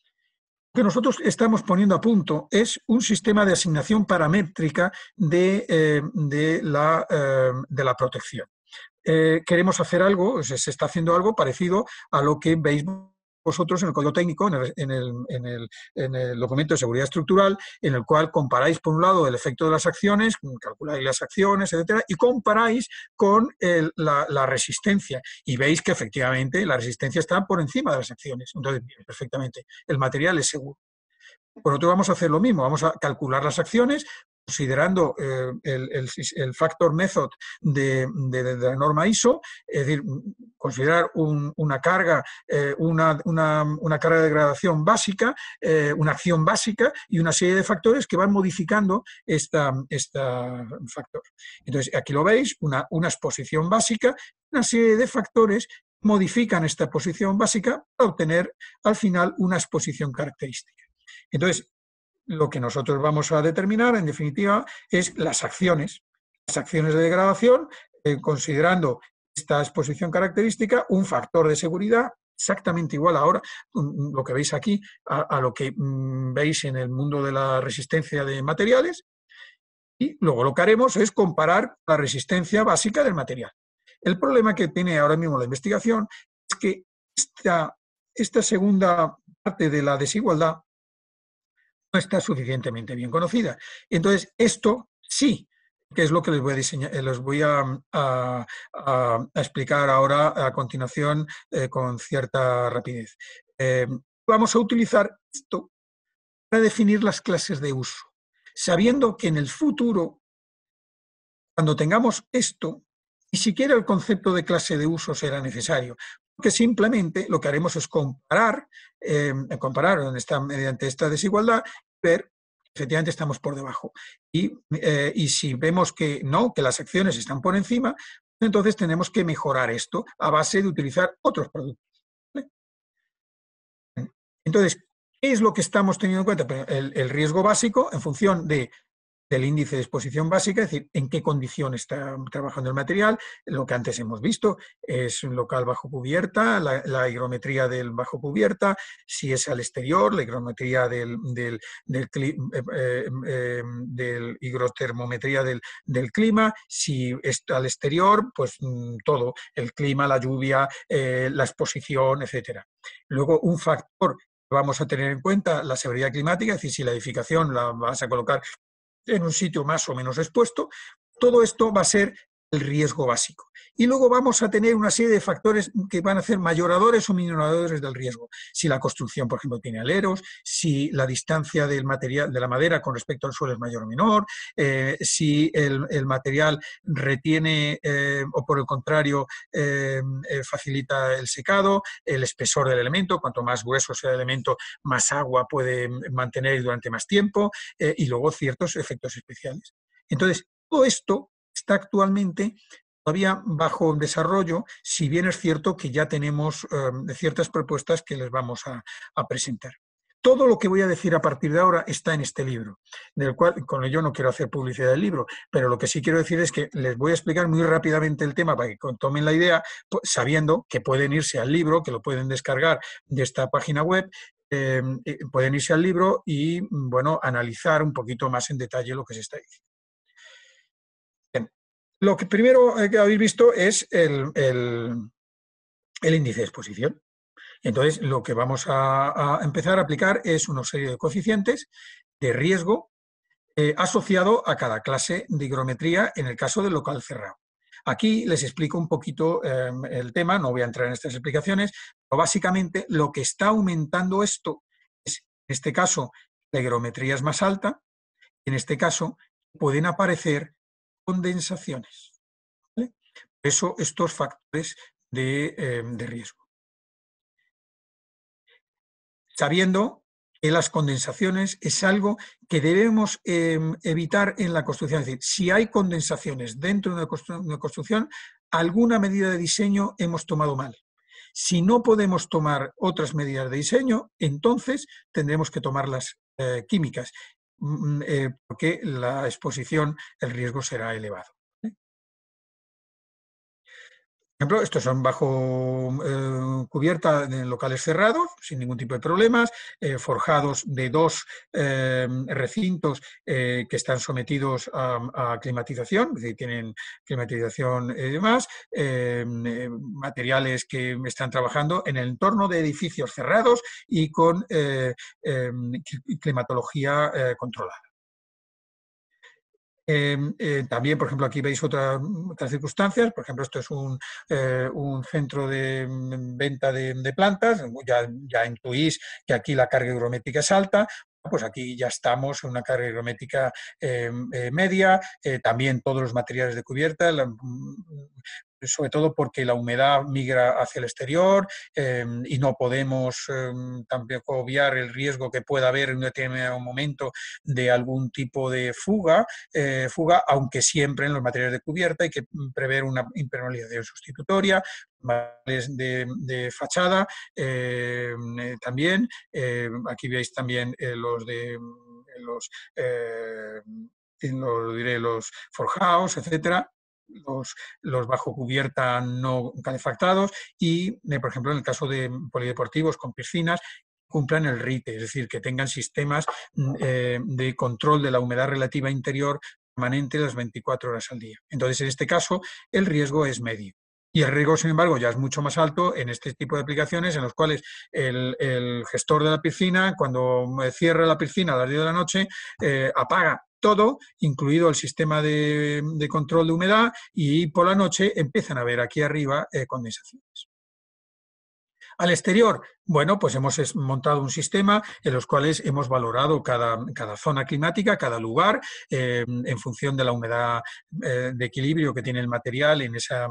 que nosotros estamos poniendo a punto es un sistema de asignación paramétrica de, eh, eh, la, protección. Eh, queremos hacer algo, se, está haciendo algo parecido a lo que veis vosotros en el código técnico, en el, en, el, en, el, documento de seguridad estructural, en el cual comparáis, por un lado, el efecto de las acciones, calculáis las acciones, etcétera, y comparáis con la, resistencia. Y veis que efectivamente la resistencia está por encima de las acciones. Entonces, perfectamente, el material es seguro. Por otro, vamos a hacer lo mismo, vamos a calcular las acciones, considerando eh, el, factor method de, la norma ISO, es decir, considerar una carga, eh, una, carga de degradación básica, eh, una acción básica y una serie de factores que van modificando este esta factor. Entonces, aquí lo veis, una, exposición básica, una serie de factores modifican esta exposición básica para obtener al final una exposición característica. Entonces, lo que nosotros vamos a determinar, en definitiva, es las acciones, las acciones de degradación, eh, considerando esta exposición característica un factor de seguridad exactamente igual ahora, lo que veis aquí, a, lo que mm, veis en el mundo de la resistencia de materiales. Y luego lo que haremos es comparar la resistencia básica del material. El problema que tiene ahora mismo la investigación es que esta segunda parte de la desigualdad está suficientemente bien conocida. Entonces, esto sí que es lo que les voy a eh, les voy mm, a, explicar ahora a continuación eh, con cierta rapidez. Eh, vamos a utilizar esto para definir las clases de uso, sabiendo que en el futuro, cuando tengamos esto, ni siquiera el concepto de clase de uso será necesario, porque simplemente lo que haremos es comparar, comparar donde está, mediante esta desigualdad ver efectivamente estamos por debajo. Eh, y, si vemos que no, que las acciones están por encima, entonces tenemos que mejorar esto a base de utilizar otros productos. Entonces, ¿qué es lo que estamos teniendo en cuenta? el riesgo básico en función de del índice de exposición básica, es decir, en qué condición está trabajando el material, lo que antes hemos visto, es un local bajo cubierta, la, higrometría del bajo cubierta, si es al exterior, la higrometría del, del, del, eh, eh, eh, del higrotermometría del, clima, si es al exterior, pues mm, todo, el clima, la lluvia, la exposición, etcétera. Luego, un factor que vamos a tener en cuenta la seguridad climática, es decir, si la edificación la vas a colocar en un sitio más o menos expuesto, todo esto va a ser el riesgo básico. Y luego vamos a tener una serie de factores que van a ser mayoradores o minoradores del riesgo. Si la construcción, por ejemplo, tiene aleros, si la distancia del material, de la madera con respecto al suelo es mayor o menor, eh, si el, material retiene eh, o por el contrario eh, facilita el secado, el espesor del elemento, cuanto más grueso sea el elemento, más agua puede mantener durante más tiempo, y luego ciertos efectos especiales. Entonces, todo esto está actualmente todavía bajo desarrollo, si bien es cierto que ya tenemos em, ciertas propuestas que les vamos a, presentar. Todo lo que voy a decir a partir de ahora está en este libro, del cual con ello no quiero hacer publicidad del libro, pero lo que sí quiero decir es que les voy a explicar muy rápidamente el tema para que tomen la idea, pues, sabiendo que pueden irse al libro, que lo pueden descargar de esta página web, em, pueden irse al libro y bueno, analizar un poquito más en detalle lo que se está diciendo. Lo que primero eh, que habéis visto es el, índice de exposición. Entonces, lo que vamos a, empezar a aplicar es una serie de coeficientes de riesgo eh, asociado a cada clase de higrometría en el caso del local cerrado. Aquí les explico un poquito em, el tema, no voy a entrar en estas explicaciones, pero básicamente lo que está aumentando esto es, en este caso, la higrometría es más alta, en este caso pueden aparecer condensaciones. Por eso estos factores em, de, riesgo. Sabiendo que las condensaciones es algo que debemos em, evitar en la construcción. Es decir, si hay condensaciones dentro de una, construcción, alguna medida de diseño hemos tomado mal. Si no podemos tomar otras medidas de diseño, entonces tendremos que tomar las eh, químicas. Mm, mm, eh, porque la exposición, el riesgo será elevado. Por ejemplo, estos son bajo eh, cubierta en locales cerrados, sin ningún tipo de problemas, eh, forjados de dos eh, recintos que están sometidos a, climatización, tienen climatización y demás, materiales que están trabajando en el entorno de edificios cerrados y con climatología controlada. Em, eh, también, por ejemplo, aquí veis otras circunstancias. Por ejemplo, esto es un, eh, un centro de mm, venta de, plantas. Ya, ya, intuís que aquí la carga hidrométrica es alta. Pues aquí ya estamos en una carga hidrométrica em, eh, media. también todos los materiales de cubierta, la, mm, sobre todo porque la humedad migra hacia el exterior em, y no podemos em, tampoco obviar el riesgo que pueda haber en un determinado momento de algún tipo de fuga, eh, fuga aunque siempre en los materiales de cubierta hay que prever una impermeabilización sustitutoria, de, de, fachada, em, eh, también, aquí veis también eh, los de los, diré, los forjados, etcétera, los, los, bajo cubierta no calefactados y, eh, por ejemplo, en el caso de polideportivos con piscinas, cumplan el RITE, es decir, que tengan sistemas mm, eh, de control de la humedad relativa interior permanente las 24 horas al día. Entonces, en este caso, el riesgo es medio. Y el riesgo, sin embargo, ya es mucho más alto en este tipo de aplicaciones en los cuales el, gestor de la piscina, cuando cierra la piscina a las 10 de la noche, eh, apaga todo, incluido el sistema de, control de humedad, y por la noche empiezan a ver aquí arriba eh, condensaciones. Al exterior, bueno, pues hemos montado un sistema en los cuales hemos valorado cada, cada zona climática, cada lugar, em, en función de la humedad eh, de equilibrio que tiene el material en esa,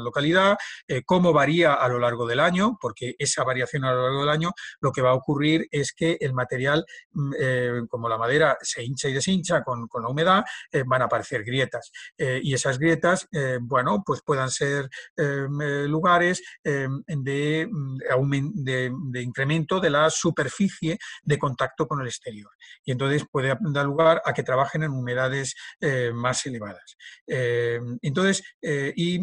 localidad, eh, cómo varía a lo largo del año, porque esa variación a lo largo del año lo que va a ocurrir es que el material, mm, eh, como la madera se hincha y deshincha con, con la humedad, van a aparecer grietas. y esas grietas, bueno, pues puedan ser em, lugares em, de Mm, de, incremento de la superficie de contacto con el exterior. Y entonces puede dar lugar a que trabajen en humedades eh, más elevadas. Eh, entonces, eh, y,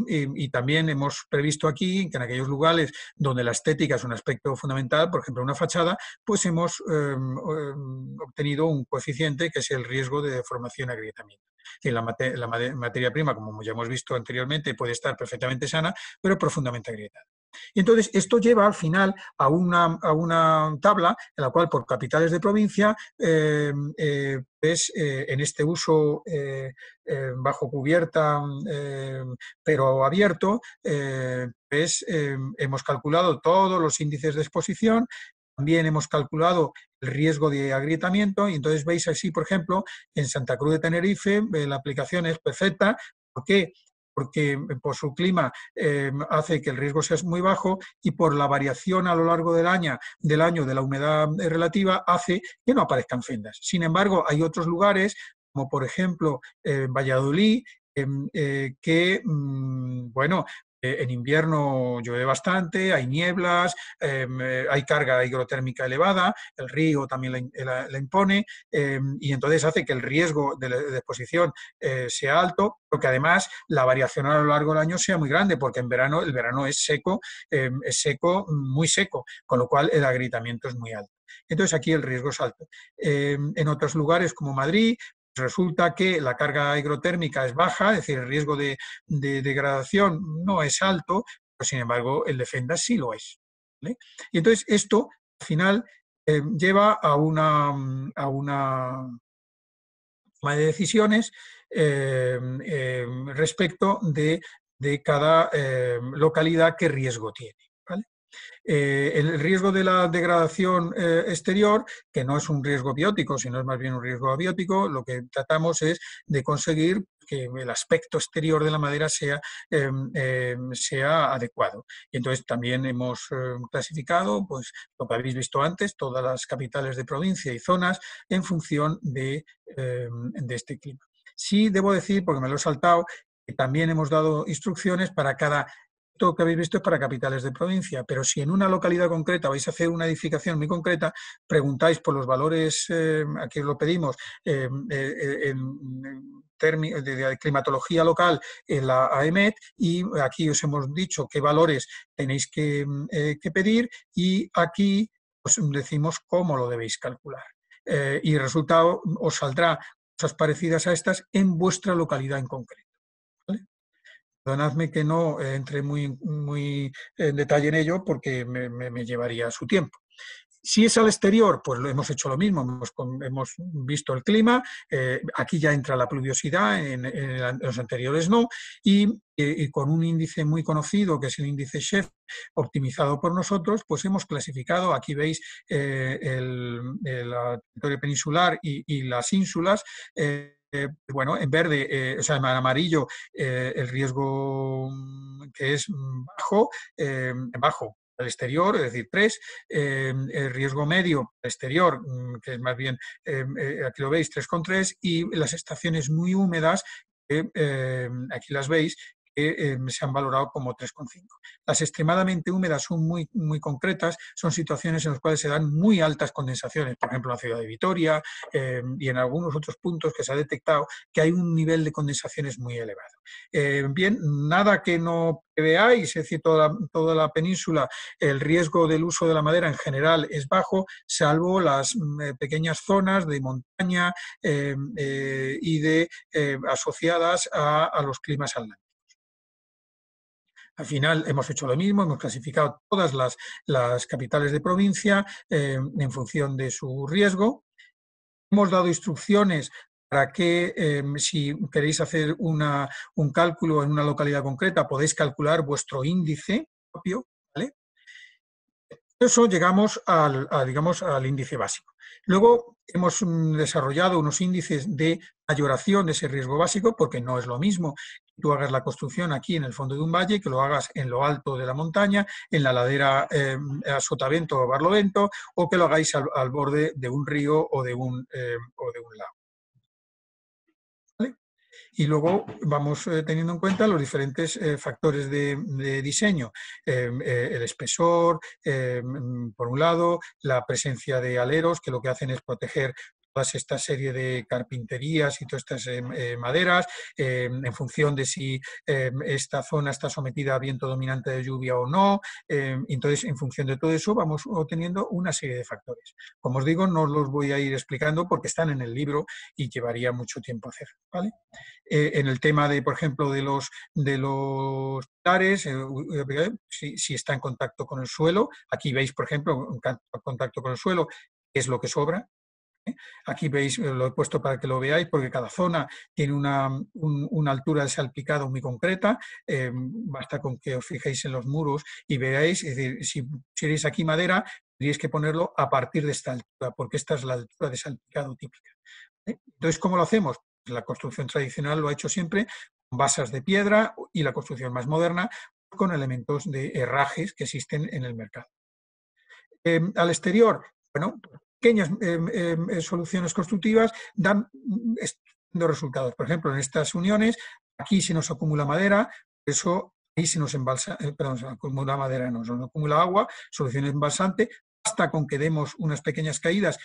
también hemos previsto aquí que en aquellos lugares donde la estética es un aspecto fundamental, por ejemplo, una fachada, pues hemos em, em, obtenido un coeficiente que es el riesgo de deformación agrietamiento. La, la materia prima, como ya hemos visto anteriormente, puede estar perfectamente sana, pero profundamente agrietada. Y entonces esto lleva al final a una, tabla en la cual por capitales de provincia eh, eh, eh, en este uso bajo cubierta pero abierto, hemos calculado todos los índices de exposición también hemos calculado el riesgo de agrietamiento y entonces veis así, por ejemplo, en Santa Cruz de Tenerife la aplicación es perfecta porque porque eh, por su clima eh, hace que el riesgo sea muy bajo y por la variación a lo largo del año, del año de la humedad eh, relativa hace que no aparezcan fendas. Sin embargo, hay otros lugares como por ejemplo Valladolid, em, que, mm, bueno, eh, en invierno llueve bastante, hay nieblas, em, eh, hay carga hidrotérmica elevada, el río también la, impone em, y entonces hace que el riesgo de, deposición exposición eh, sea alto, porque que además la variación a lo largo del año sea muy grande, porque en verano el verano es seco, em, es seco, muy seco, con lo cual el agritamiento es muy alto. Entonces aquí el riesgo es alto. en otros lugares como Madrid, resulta que la carga hidrotérmica es baja, es decir, el riesgo de, degradación no es alto, pero sin embargo el de sí lo es. Y entonces esto, al final, eh, lleva a una, a toma de decisiones eh, eh, respecto de, de cada localidad que riesgo tiene. Eh, el riesgo de la degradación eh, exterior, que no es un riesgo biótico, sino es más bien un riesgo abiótico, lo que tratamos es de conseguir que el aspecto exterior de la madera sea, em, em, adecuado. Y entonces también hemos em, clasificado, pues lo que habéis visto antes, todas las capitales de provincia y zonas en función de, este clima. Sí, debo decir, porque me lo he saltado, que también hemos dado instrucciones para cada que habéis visto es para capitales de provincia, pero si en una localidad concreta vais a hacer una edificación muy concreta, preguntáis por los valores, eh, aquí lo pedimos, eh, eh, en, de, climatología local en la AEMET y aquí os hemos dicho qué valores tenéis que, pedir y aquí os pues, decimos cómo lo debéis calcular. y el resultado os saldrá cosas parecidas a estas en vuestra localidad en concreto. Perdonadme que no eh, entre muy, muy en detalle en ello porque me, llevaría su tiempo. Si es al exterior, pues lo hemos hecho lo mismo, hemos, visto el clima, eh, aquí ya entra la pluviosidad, en, los anteriores no, eh, y, con un índice muy conocido que es el índice Chef, optimizado por nosotros, pues hemos clasificado, aquí veis la el, peninsular y, las ínsulas. Eh, bueno, en verde, eh, o sea, en amarillo, eh, el riesgo mm, que es mm, bajo, bajo, al exterior, es decir, 3, el riesgo medio al exterior, mm, que es más bien, aquí lo veis, tres y las estaciones muy húmedas, que aquí las veis, eh, se han valorado como 3,5. Las extremadamente húmedas son muy, muy concretas, son situaciones en las cuales se dan muy altas condensaciones, por ejemplo en la ciudad de Vitoria eh, y en algunos otros puntos que se ha detectado que hay un nivel de condensaciones muy elevado. Eh, bien, nada que no veáis, es decir, toda la, toda la península, el riesgo del uso de la madera en general es bajo, salvo las mm, pequeñas zonas de montaña y de asociadas a, los climas atlánticos. Al final hemos hecho lo mismo, hemos clasificado todas las, capitales de provincia eh, en función de su riesgo. Hemos dado instrucciones para que em, si queréis hacer un cálculo en una localidad concreta, podéis calcular vuestro índice propio. Eso llegamos al, digamos, al índice básico. Luego hemos mm, desarrollado unos índices de mayoración de ese riesgo básico, porque no es lo mismo tú hagas la construcción aquí en el fondo de un valle, que lo hagas en lo alto de la montaña, en la ladera eh, a sotavento o barlovento, o que lo hagáis al, borde de un río o de un, eh, un lago. Y luego vamos eh, teniendo en cuenta los diferentes factores de diseño, em, el espesor, em, por un lado, la presencia de aleros, que lo que hacen es proteger todas esta serie de carpinterías y todas estas em, eh, maderas, em, en función de si em, esta zona está sometida a viento dominante de lluvia o no. entonces, en función de todo eso, vamos obteniendo una serie de factores. Como os digo, no los voy a ir explicando porque están en el libro y llevaría mucho tiempo hacer. Eh, en el tema de, por ejemplo, de los, de eh, si, si está en contacto con el suelo, aquí veis, por ejemplo, en contacto con el suelo, es lo que sobra, Aquí veis, eh, lo he puesto para que lo veáis, porque cada zona tiene una, altura de salpicado muy concreta. Em, basta con que os fijéis en los muros y veáis, es decir, si pusierais aquí madera, tendríais que ponerlo a partir de esta altura, porque esta es la altura de salpicado típica. Entonces, ¿cómo lo hacemos? La construcción tradicional lo ha hecho siempre con basas de piedra y la construcción más moderna con elementos de herrajes que existen en el mercado. Em, al exterior, bueno, pequeñas eh, eh, soluciones constructivas dan mm, resultados. Por ejemplo, en estas uniones, aquí se nos acumula madera, eso ahí se nos embalsa, eh, perdón, se acumula madera, no, se nos acumula agua, solución embalsante, hasta con que demos unas pequeñas caídas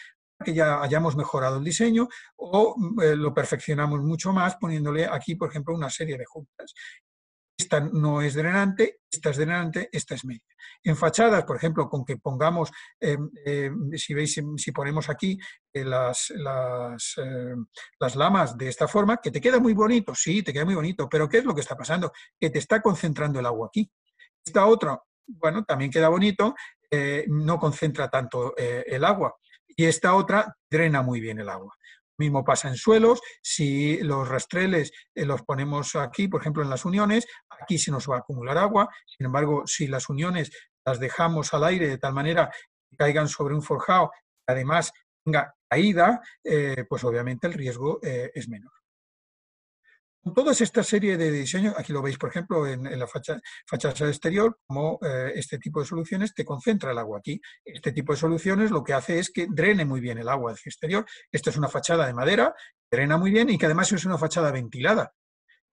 que ya hayamos mejorado el diseño o mm, lo perfeccionamos mucho más poniéndole aquí, por ejemplo, una serie de juntas esta no es drenante, esta es drenante, esta es media. En fachadas, por ejemplo, con que pongamos, em, em, si veis, em, si ponemos aquí eh, las, las, eh, las, lamas de esta forma, que te queda muy bonito, sí, te queda muy bonito, pero ¿qué es lo que está pasando? Que te está concentrando el agua aquí. Esta otra, bueno, también queda bonito, eh, no concentra tanto el agua. Y esta otra drena muy bien el agua. Mismo pasa en suelos, si los rastreles eh, los ponemos aquí, por ejemplo, en las uniones, aquí se nos va a acumular agua, sin embargo, si las uniones las dejamos al aire de tal manera que caigan sobre un forjado, además tenga caída, eh, pues obviamente el riesgo eh, es menor toda esta serie de diseños, aquí lo veis, por ejemplo, en, la fachada exterior, como eh, este tipo de soluciones te concentra el agua aquí. Este tipo de soluciones lo que hace es que drene muy bien el agua del exterior. Esta es una fachada de madera, drena muy bien y que además es una fachada ventilada.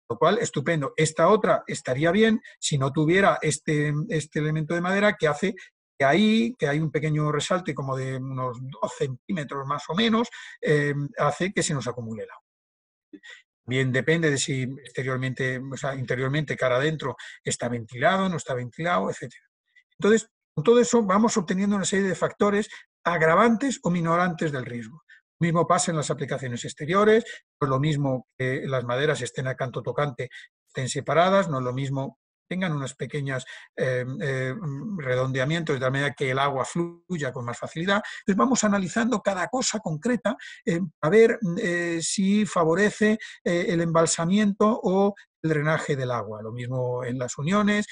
Lo cual, estupendo. Esta otra estaría bien si no tuviera este, este elemento de madera que hace que ahí, que hay un pequeño resalte como de unos 2 centímetros más o menos, eh, hace que se nos acumule el agua. Bien, depende de si exteriormente, o sea, interiormente, cara adentro, está ventilado, no está ventilado, etc. Entonces, con todo eso vamos obteniendo una serie de factores agravantes o minorantes del riesgo. Lo mismo pasa en las aplicaciones exteriores, no es lo mismo que las maderas estén a canto tocante, estén separadas, no es lo mismo tengan unos pequeños eh, eh, mm, redondeamientos de manera que el agua fluya con más facilidad. Entonces vamos analizando cada cosa concreta para eh, a ver mm, si favorece el embalsamiento o el drenaje del agua. Lo mismo en las uniones,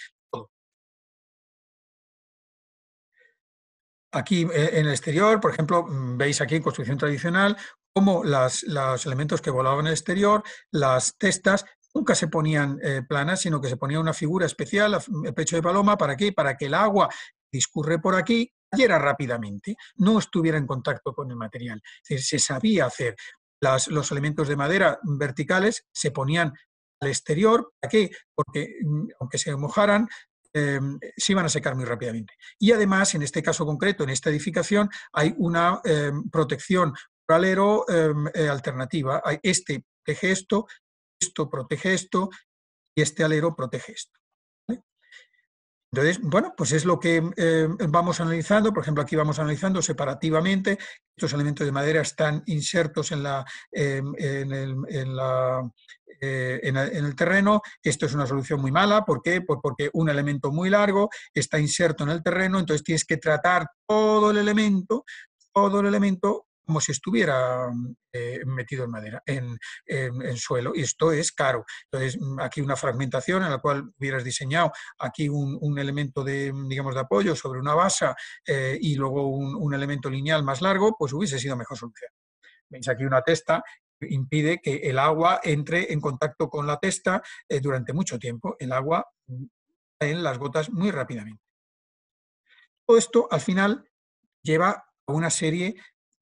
aquí en el exterior, por ejemplo, mm, veis aquí en construcción tradicional cómo las, los elementos que volaban en el exterior, las testas, nunca se ponían eh, planas, sino que se ponía una figura especial, el pecho de paloma, ¿para qué? Para que el agua discurre por aquí, cayera rápidamente, no estuviera en contacto con el material. Se, sabía hacer. los elementos de madera verticales se ponían al exterior, ¿para qué? Porque mm, aunque se mojaran, em, se iban a secar muy rápidamente. Y además, en este caso concreto, en esta edificación, hay una em, protección por alero em, eh, alternativa. Este gesto esto protege esto y este alero protege esto. Entonces, bueno, pues es lo que eh, vamos analizando. Por ejemplo, aquí vamos analizando separativamente. Estos elementos de madera están insertos en, la, eh, eh, en, el, en, el, terreno. Esto es una solución muy mala. ¿Por qué? Pues porque un elemento muy largo está inserto en el terreno. Entonces tienes que tratar todo el elemento, todo el elemento como si estuviera eh, metido en madera, en, suelo. Y esto es caro. Entonces, mm, aquí una fragmentación en la cual hubieras diseñado aquí un, elemento de, digamos, de apoyo sobre una base eh, y luego un, elemento lineal más largo, pues hubiese sido mejor solución. Veis aquí una testa impide que el agua entre en contacto con la testa eh, durante mucho tiempo. El agua mm, en las gotas muy rápidamente. Todo esto al final lleva a una serie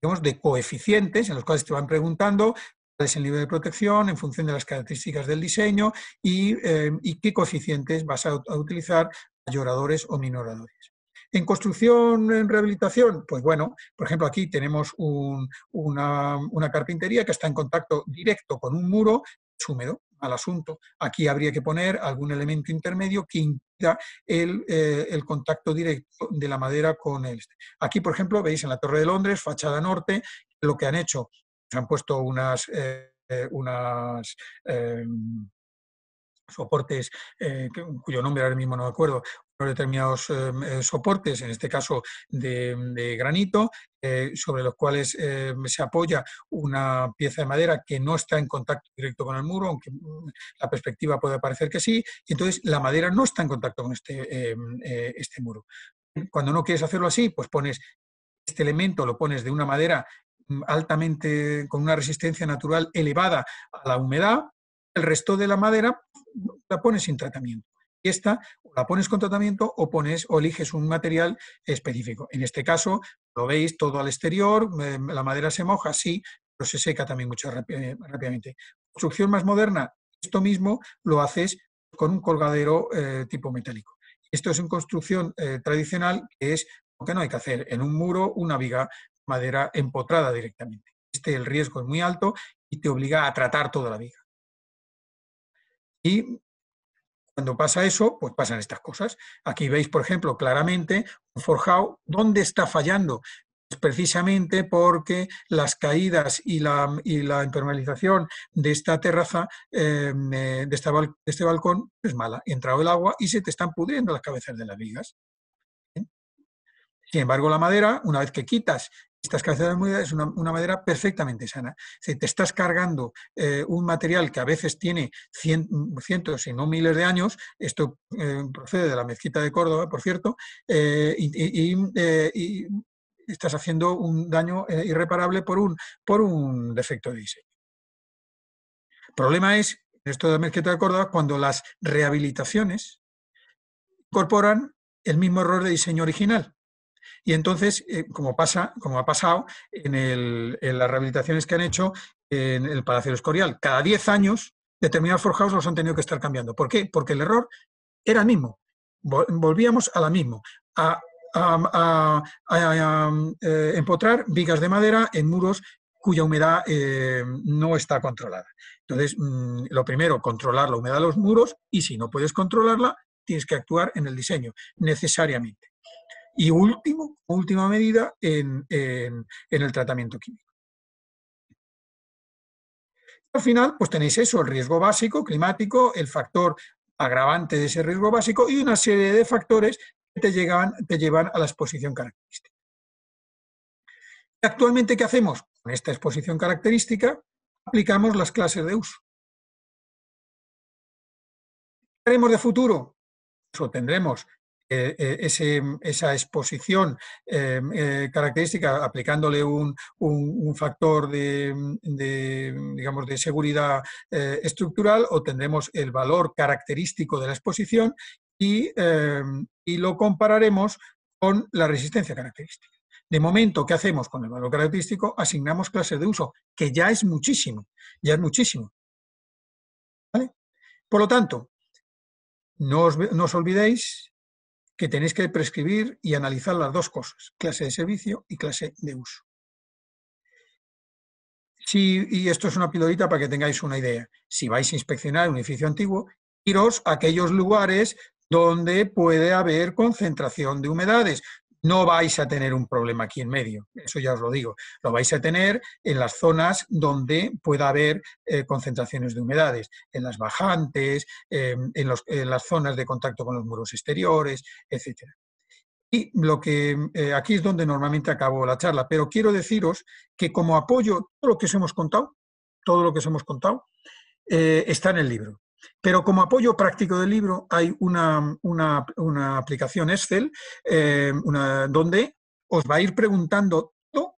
digamos, de coeficientes en los cuales te van preguntando cuál es el nivel de protección en función de las características del diseño y, em, qué coeficientes vas a, utilizar, mayoradores o minoradores. En construcción, en rehabilitación, pues bueno, por ejemplo, aquí tenemos una, una, carpintería que está en contacto directo con un muro, es húmedo, al asunto. Aquí habría que poner algún elemento intermedio que impida el, eh, contacto directo de la madera con el... Este. Aquí, por ejemplo, veis en la Torre de Londres, fachada norte, lo que han hecho, se han puesto unas... Eh, eh, unas soportes cuyo nombre ahora mismo no me acuerdo, determinados em, eh, soportes, en este caso de, granito, eh, sobre los cuales eh, se apoya una pieza de madera que no está en contacto directo con el muro, aunque mm, la perspectiva puede parecer que sí, entonces la madera no está en contacto con este, em, este muro. Cuando no quieres hacerlo así, pues pones este elemento, lo pones de una madera mm, altamente con una resistencia natural elevada a la humedad, el resto de la madera la pones sin tratamiento. Y esta o la pones con tratamiento o pones o eliges un material específico. En este caso, lo veis todo al exterior, la madera se moja, sí, pero se seca también mucho rápidamente. Construcción más moderna, esto mismo lo haces con un colgadero eh, tipo metálico. Esto es en construcción eh, tradicional, que es lo que no hay que hacer. En un muro, una viga madera empotrada directamente. Este el riesgo es muy alto y te obliga a tratar toda la viga. Y cuando pasa eso, pues pasan estas cosas. Aquí veis, por ejemplo, claramente un forjado dónde está fallando. Pues precisamente porque las caídas y la, y la de esta terraza, eh, de, este de este balcón, es mala. Ha entrado el agua y se te están pudriendo las cabezas de las vigas. Sin embargo, la madera, una vez que quitas estas de es una, madera perfectamente sana. Si te estás cargando eh, un material que a veces tiene cientos, y no miles de años, esto eh, procede de la mezquita de Córdoba, por cierto, eh, y, estás haciendo un daño irreparable por un, por un defecto de diseño. El problema es, en esto de la mezquita de Córdoba, cuando las rehabilitaciones incorporan el mismo error de diseño original. Y entonces, eh, como, pasa, como ha pasado en, las rehabilitaciones que han hecho en el Palacio del Escorial, cada 10 años determinados forjados los han tenido que estar cambiando. ¿Por qué? Porque el error era el mismo. Volvíamos a la mismo, a, eh, empotrar vigas de madera en muros cuya humedad eh, no está controlada. Entonces, mm, lo primero, controlar la humedad de los muros y si no puedes controlarla, tienes que actuar en el diseño, necesariamente y último, última medida, en, el tratamiento químico. Al final, pues tenéis eso, el riesgo básico climático, el factor agravante de ese riesgo básico y una serie de factores que te, te llevan a la exposición característica. Actualmente, ¿qué hacemos? Con esta exposición característica, aplicamos las clases de uso. ¿Qué haremos de futuro? o tendremos... Eh, eh, ese, esa exposición eh, característica, aplicándole un, un, factor de, digamos, de seguridad estructural, obtendremos el valor característico de la exposición y, y lo compararemos con la resistencia característica. De momento, ¿qué hacemos con el valor característico? Asignamos clases de uso, que ya es muchísimo, ya es muchísimo. ¿Vale? Por lo tanto, no os, no os olvidéis que tenéis que prescribir y analizar las dos cosas, clase de servicio y clase de uso. y esto es una pilorita para que tengáis una idea. Si vais a inspeccionar un edificio antiguo, iros a aquellos lugares donde puede haber concentración de humedades, no vais a tener un problema aquí en medio, eso ya os lo digo. Lo vais a tener en las zonas donde pueda haber eh, concentraciones de humedades, en las bajantes, em, en, las zonas de contacto con los muros exteriores, etc. Y lo que eh, aquí es donde normalmente acabo la charla, pero quiero deciros que como apoyo todo lo que os hemos contado, todo lo que os hemos contado, eh, está en el libro. Pero como apoyo práctico del libro hay una, una, aplicación Excel eh, donde os va a ir preguntando todo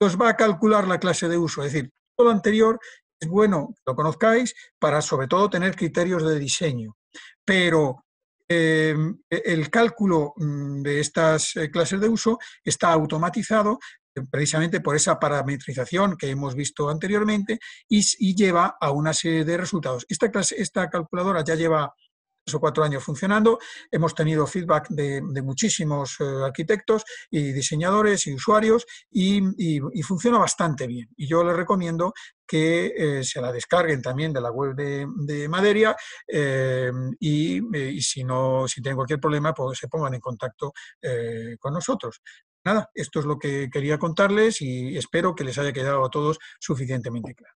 os va a calcular la clase de uso. Es decir, todo lo anterior es bueno que lo conozcáis para sobre todo tener criterios de diseño. Pero eh, el cálculo mm, de estas eh, clases de uso está automatizado eh, precisamente por esa parametrización que hemos visto anteriormente y, lleva a una serie de resultados. Esta, clase, esta calculadora ya lleva o cuatro años funcionando. Hemos tenido feedback de, muchísimos eh, arquitectos y diseñadores y usuarios y, funciona bastante bien. Y yo les recomiendo que eh, se la descarguen también de la web de, de Maderia y, y, si no, si tienen cualquier problema, pues se pongan en contacto con nosotros nada, esto es lo que quería contarles y espero que les haya quedado a todos suficientemente claro.